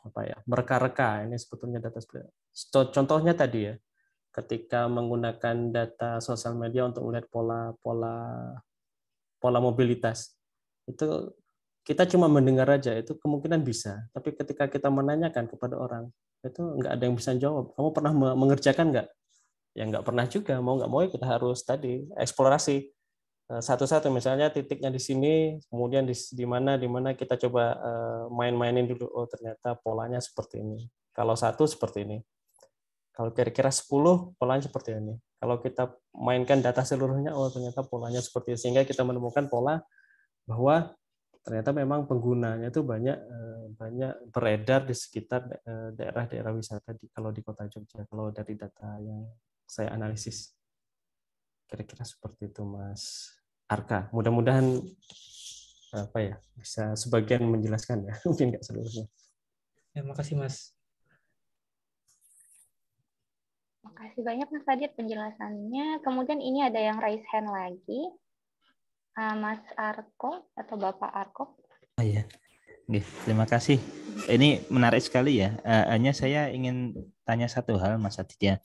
apa ya mereka-reka ini sebetulnya data contohnya tadi ya ketika menggunakan data sosial media untuk melihat pola pola pola mobilitas itu kita cuma mendengar aja itu kemungkinan bisa tapi ketika kita menanyakan kepada orang itu nggak ada yang bisa jawab kamu pernah mengerjakan nggak ya nggak pernah juga mau nggak mau ya kita harus tadi eksplorasi Eh, satu-satu misalnya titiknya di sini kemudian di, di mana di mana kita coba eh, main-mainin dulu oh ternyata polanya seperti ini kalau satu seperti ini kalau kira-kira 10 polanya seperti ini kalau kita mainkan data seluruhnya oh ternyata polanya seperti ini. sehingga kita menemukan pola bahwa ternyata memang penggunanya itu banyak eh, banyak beredar di sekitar daerah-daerah wisata di kalau di kota Jogja kalau dari data yang saya analisis kira-kira seperti itu mas Arka. Mudah-mudahan apa ya bisa sebagian menjelaskan ya, mungkin nggak seluruhnya. Ya, makasih Mas. Makasih banyak Mas Adit penjelasannya. Kemudian ini ada yang raise hand lagi. Ah, Mas Arko atau Bapak Arko. Oh, ah, iya. Oke, terima kasih. Ini menarik sekali ya. Eh, hanya saya ingin tanya satu hal Mas Aditya.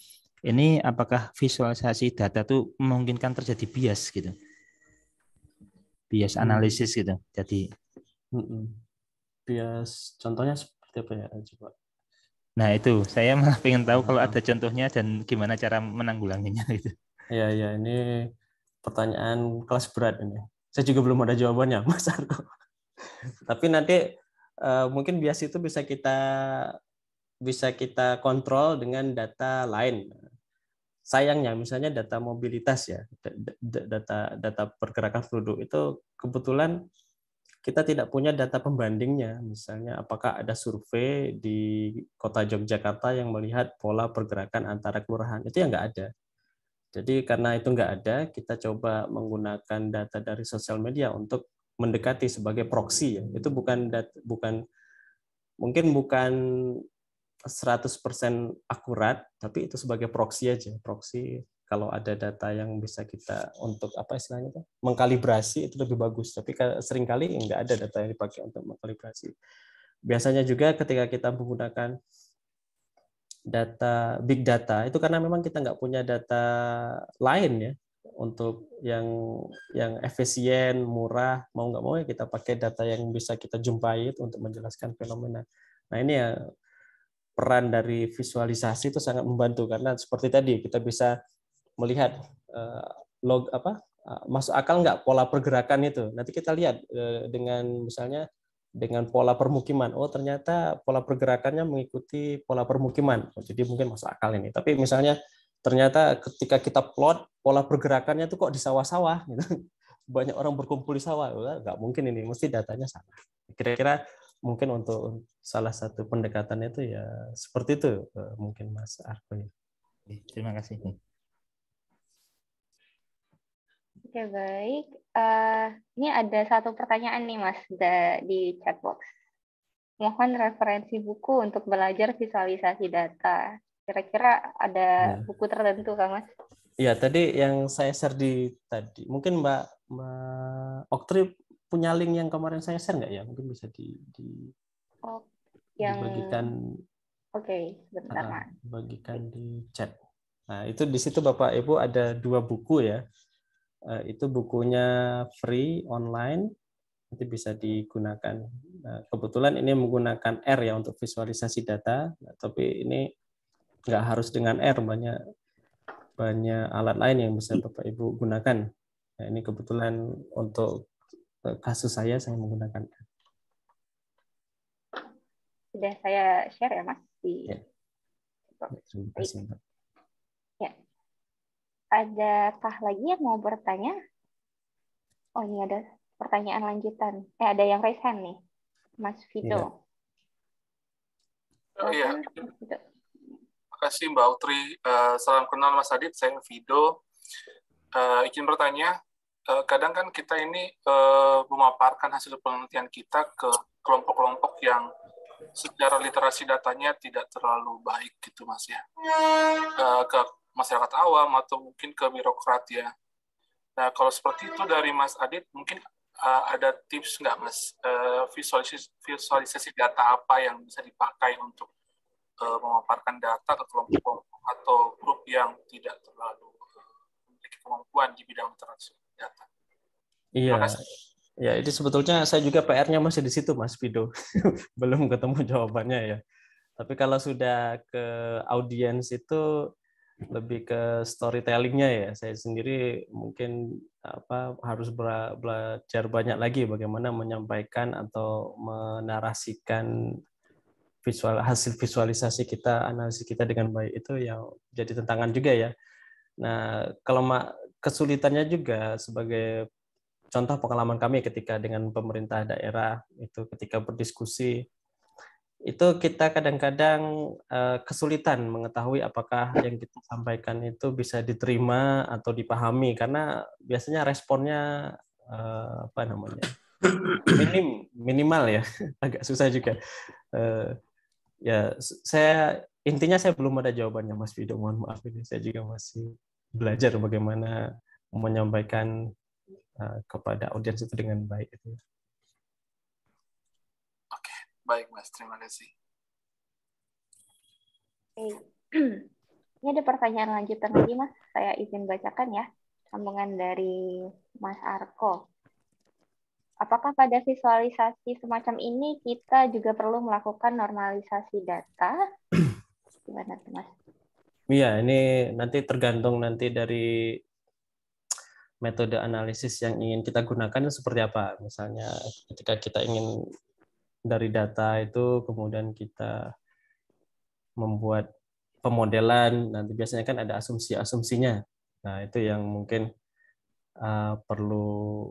Ini apakah visualisasi data itu memungkinkan terjadi bias gitu? bias hmm. analisis gitu. Jadi hmm, bias contohnya seperti apa ya coba? Nah itu saya malah pengen tahu kalau hmm. ada contohnya dan gimana cara menanggulanginya gitu. Ya ya ini pertanyaan kelas berat ini. Saya juga belum ada jawabannya Mas Argo. Tapi nanti eh, mungkin bias itu bisa kita bisa kita kontrol dengan data lain sayangnya misalnya data mobilitas ya data data pergerakan penduduk itu kebetulan kita tidak punya data pembandingnya misalnya apakah ada survei di kota Yogyakarta yang melihat pola pergerakan antara kelurahan itu yang nggak ada jadi karena itu nggak ada kita coba menggunakan data dari sosial media untuk mendekati sebagai proksi ya itu bukan bukan mungkin bukan 100% akurat, tapi itu sebagai proxy aja. Proxy kalau ada data yang bisa kita untuk apa istilahnya itu mengkalibrasi itu lebih bagus. Tapi seringkali nggak ada data yang dipakai untuk mengkalibrasi. Biasanya juga ketika kita menggunakan data big data itu karena memang kita nggak punya data lain ya untuk yang yang efisien murah mau nggak mau ya kita pakai data yang bisa kita jumpai untuk menjelaskan fenomena nah ini ya peran dari visualisasi itu sangat membantu karena seperti tadi kita bisa melihat eh, log apa eh, masuk akal nggak pola pergerakan itu. Nanti kita lihat eh, dengan misalnya dengan pola permukiman. Oh, ternyata pola pergerakannya mengikuti pola permukiman. Oh, jadi mungkin masuk akal ini. Tapi misalnya ternyata ketika kita plot pola pergerakannya itu kok di sawah-sawah gitu. Banyak orang berkumpul di sawah. nggak mungkin ini, mesti datanya salah. Kira-kira mungkin untuk salah satu pendekatan itu ya seperti itu eh, mungkin Mas Arko ya. Terima kasih. Oke ya, baik. Uh, ini ada satu pertanyaan nih Mas di chat box. Mohon referensi buku untuk belajar visualisasi data. Kira-kira ada ya. buku tertentu kang Mas? Ya tadi yang saya share di tadi mungkin Mbak, Mbak Oktri punya link yang kemarin saya share nggak ya? Mungkin bisa di, di oh, yang... dibagikan. Oke, okay, uh, ah, Bagikan di chat. Nah, itu di situ Bapak Ibu ada dua buku ya. Uh, itu bukunya free online, nanti bisa digunakan. Nah, kebetulan ini menggunakan R ya untuk visualisasi data, nah, tapi ini nggak harus dengan R, banyak banyak alat lain yang bisa Bapak Ibu gunakan. Nah, ini kebetulan untuk Eh, kasus saya saya menggunakan Sudah saya share ya Mas di ya. ya. Terima kasih, Mbak. Ya. Adakah lagi yang mau bertanya? Oh, ini ada pertanyaan lanjutan. Eh, ada yang raise hand nih. Mas Vito. Ya. Oh, iya. Terima kasih Mbak Utri. Uh, eh, salam kenal Mas Adit, saya Vido. Uh, eh, izin bertanya, Eh, kadang kan kita ini uh, memaparkan hasil penelitian kita ke kelompok-kelompok yang secara literasi datanya tidak terlalu baik gitu mas ya uh, ke masyarakat awam atau mungkin ke birokrat ya. Nah kalau seperti itu dari Mas Adit mungkin uh, ada tips nggak mas uh, visualisasi, visualisasi data apa yang bisa dipakai untuk uh, memaparkan data ke kelompok-kelompok atau grup yang tidak terlalu memiliki kemampuan di bidang literasi? Iya. Ya, ini sebetulnya saya juga PR-nya masih di situ, Mas Pido. Belum ketemu jawabannya ya. Tapi kalau sudah ke audiens itu lebih ke storytellingnya ya. Saya sendiri mungkin apa harus belajar banyak lagi bagaimana menyampaikan atau menarasikan visual hasil visualisasi kita, analisis kita dengan baik itu yang jadi tantangan juga ya. Nah, kalau kesulitannya juga sebagai contoh pengalaman kami ya, ketika dengan pemerintah daerah itu ketika berdiskusi itu kita kadang-kadang eh, kesulitan mengetahui apakah yang kita sampaikan itu bisa diterima atau dipahami karena biasanya responnya eh, apa namanya minim minimal ya agak susah juga eh, ya saya intinya saya belum ada jawabannya Mas Wido mohon maaf ini saya juga masih belajar bagaimana menyampaikan uh, kepada audiens itu dengan baik. Gitu. Oke, baik Mas, terima kasih. Ini ada pertanyaan lanjutan lagi Mas, saya izin bacakan ya. Sambungan dari Mas Arko. Apakah pada visualisasi semacam ini kita juga perlu melakukan normalisasi data? Gimana Mas? Iya, ini nanti tergantung nanti dari metode analisis yang ingin kita gunakan seperti apa. Misalnya ketika kita ingin dari data itu kemudian kita membuat pemodelan, nanti biasanya kan ada asumsi-asumsinya. Nah, itu yang mungkin uh, perlu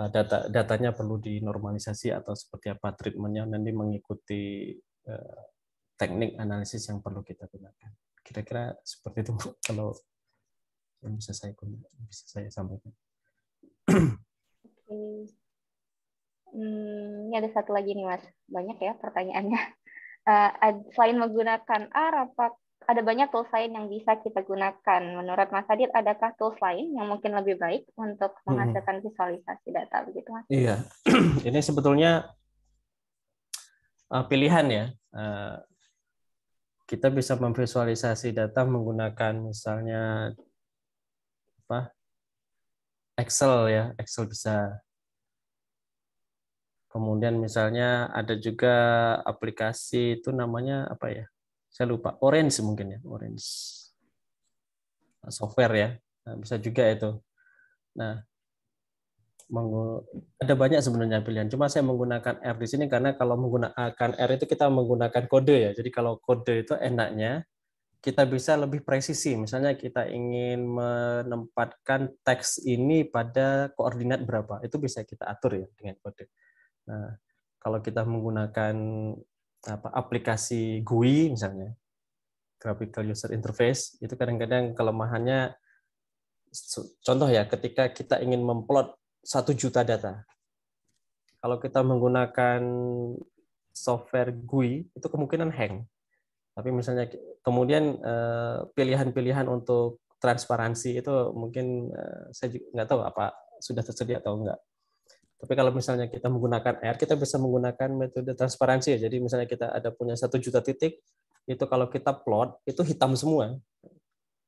uh, data datanya perlu dinormalisasi atau seperti apa treatmentnya nanti mengikuti uh, teknik analisis yang perlu kita gunakan kira-kira seperti itu kalau yang bisa saya yang bisa saya sampaikan. Oke. Hmm, ini ada satu lagi nih mas, banyak ya pertanyaannya. Uh, selain menggunakan R, apa ada banyak tools lain yang bisa kita gunakan. Menurut Mas Adit, adakah tools lain yang mungkin lebih baik untuk menghasilkan visualisasi data begitu Mas? Iya, ini sebetulnya uh, pilihan ya. Uh, kita bisa memvisualisasi data menggunakan misalnya apa Excel ya Excel bisa kemudian misalnya ada juga aplikasi itu namanya apa ya saya lupa Orange mungkin ya Orange software ya nah, bisa juga itu nah ada banyak sebenarnya pilihan. Cuma saya menggunakan R di sini karena kalau menggunakan R itu kita menggunakan kode ya. Jadi kalau kode itu enaknya kita bisa lebih presisi. Misalnya kita ingin menempatkan teks ini pada koordinat berapa, itu bisa kita atur ya dengan kode. Nah, kalau kita menggunakan apa aplikasi GUI misalnya, graphical user interface, itu kadang-kadang kelemahannya contoh ya ketika kita ingin memplot satu juta data. Kalau kita menggunakan software GUI itu kemungkinan hang. Tapi misalnya kemudian eh, pilihan-pilihan untuk transparansi itu mungkin eh, saya juga nggak tahu apa sudah tersedia atau enggak. Tapi kalau misalnya kita menggunakan R, kita bisa menggunakan metode transparansi. Ya. Jadi misalnya kita ada punya satu juta titik, itu kalau kita plot itu hitam semua.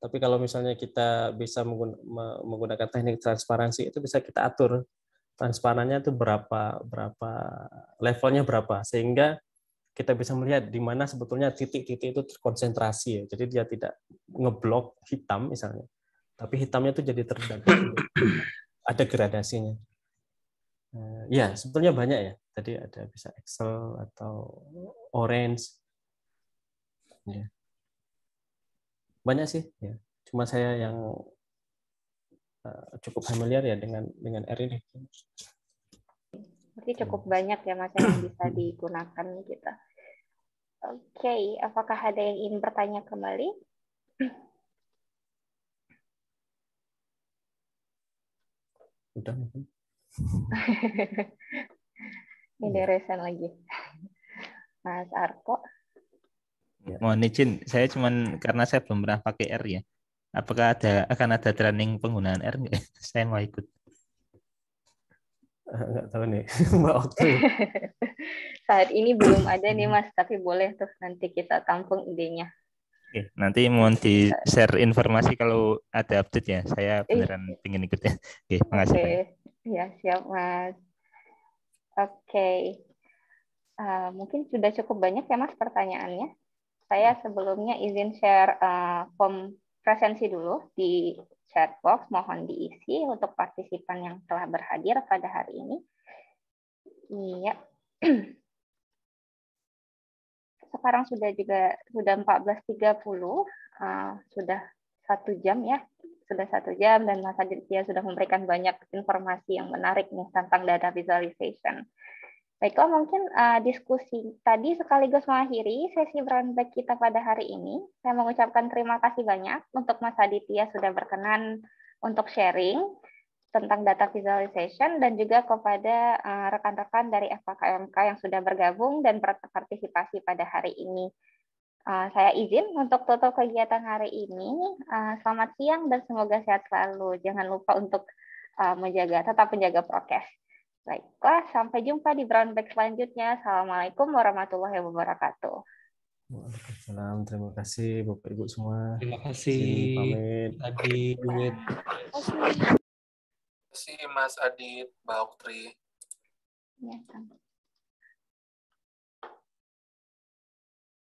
Tapi kalau misalnya kita bisa menggunakan teknik transparansi itu bisa kita atur transparannya itu berapa berapa levelnya berapa sehingga kita bisa melihat di mana sebetulnya titik-titik itu terkonsentrasi ya. Jadi dia tidak ngeblok hitam misalnya. Tapi hitamnya itu jadi terdapat Ada gradasinya. Eh, ya, sebetulnya banyak ya. Tadi ada bisa Excel atau Orange. Ya banyak sih ya cuma saya yang uh, cukup familiar ya dengan dengan R ini berarti cukup banyak ya mas yang bisa digunakan kita. Gitu. oke okay. apakah ada yang ingin bertanya kembali udah mungkin ya. ini deresan iya. lagi mas Arko Ya. Mohon izin, saya cuman karena saya belum pernah pakai R ya. Apakah ada akan ada training penggunaan R enggak? Saya mau ikut. Enggak eh, tahu nih, Mbak Okti. Saat ini belum ada nih Mas, tapi boleh tuh nanti kita tampung idenya. Oke, nanti mohon di share informasi kalau ada update ya. Saya eh. beneran eh. pengen ikut ya. Oke, makasih. Oke. Ya, siap Mas. Oke. Uh, mungkin sudah cukup banyak ya Mas pertanyaannya. Saya hmm. sebelumnya izin share uh, form presensi dulu di chat box, mohon diisi untuk partisipan yang telah berhadir pada hari ini. Iya. Sekarang sudah juga sudah 14.30, uh, eh, sudah satu jam ya, sudah satu jam dan Mas Aditya sudah memberikan banyak informasi yang menarik nih tentang data visualization. Baiklah, mungkin uh, diskusi tadi sekaligus mengakhiri sesi brown kita pada hari ini. Saya mengucapkan terima kasih banyak untuk Mas Aditya sudah berkenan untuk sharing tentang data visualization dan juga kepada eh, rekan-rekan uh, dari FKMK yang sudah bergabung dan berpartisipasi pada hari ini. Uh, saya izin untuk tutup kegiatan hari ini. Uh, selamat siang dan semoga sehat selalu. Jangan lupa untuk menjaga tetap menjaga prokes. Baiklah, sampai jumpa di Brown Bag selanjutnya. Assalamualaikum warahmatullahi wabarakatuh. Waalaikumsalam. Terima kasih Bapak Ibu semua. Terima kasih. Pamit. Adit. Terima kasih Mas Adit, Mbak Oktri. Ya, sampai.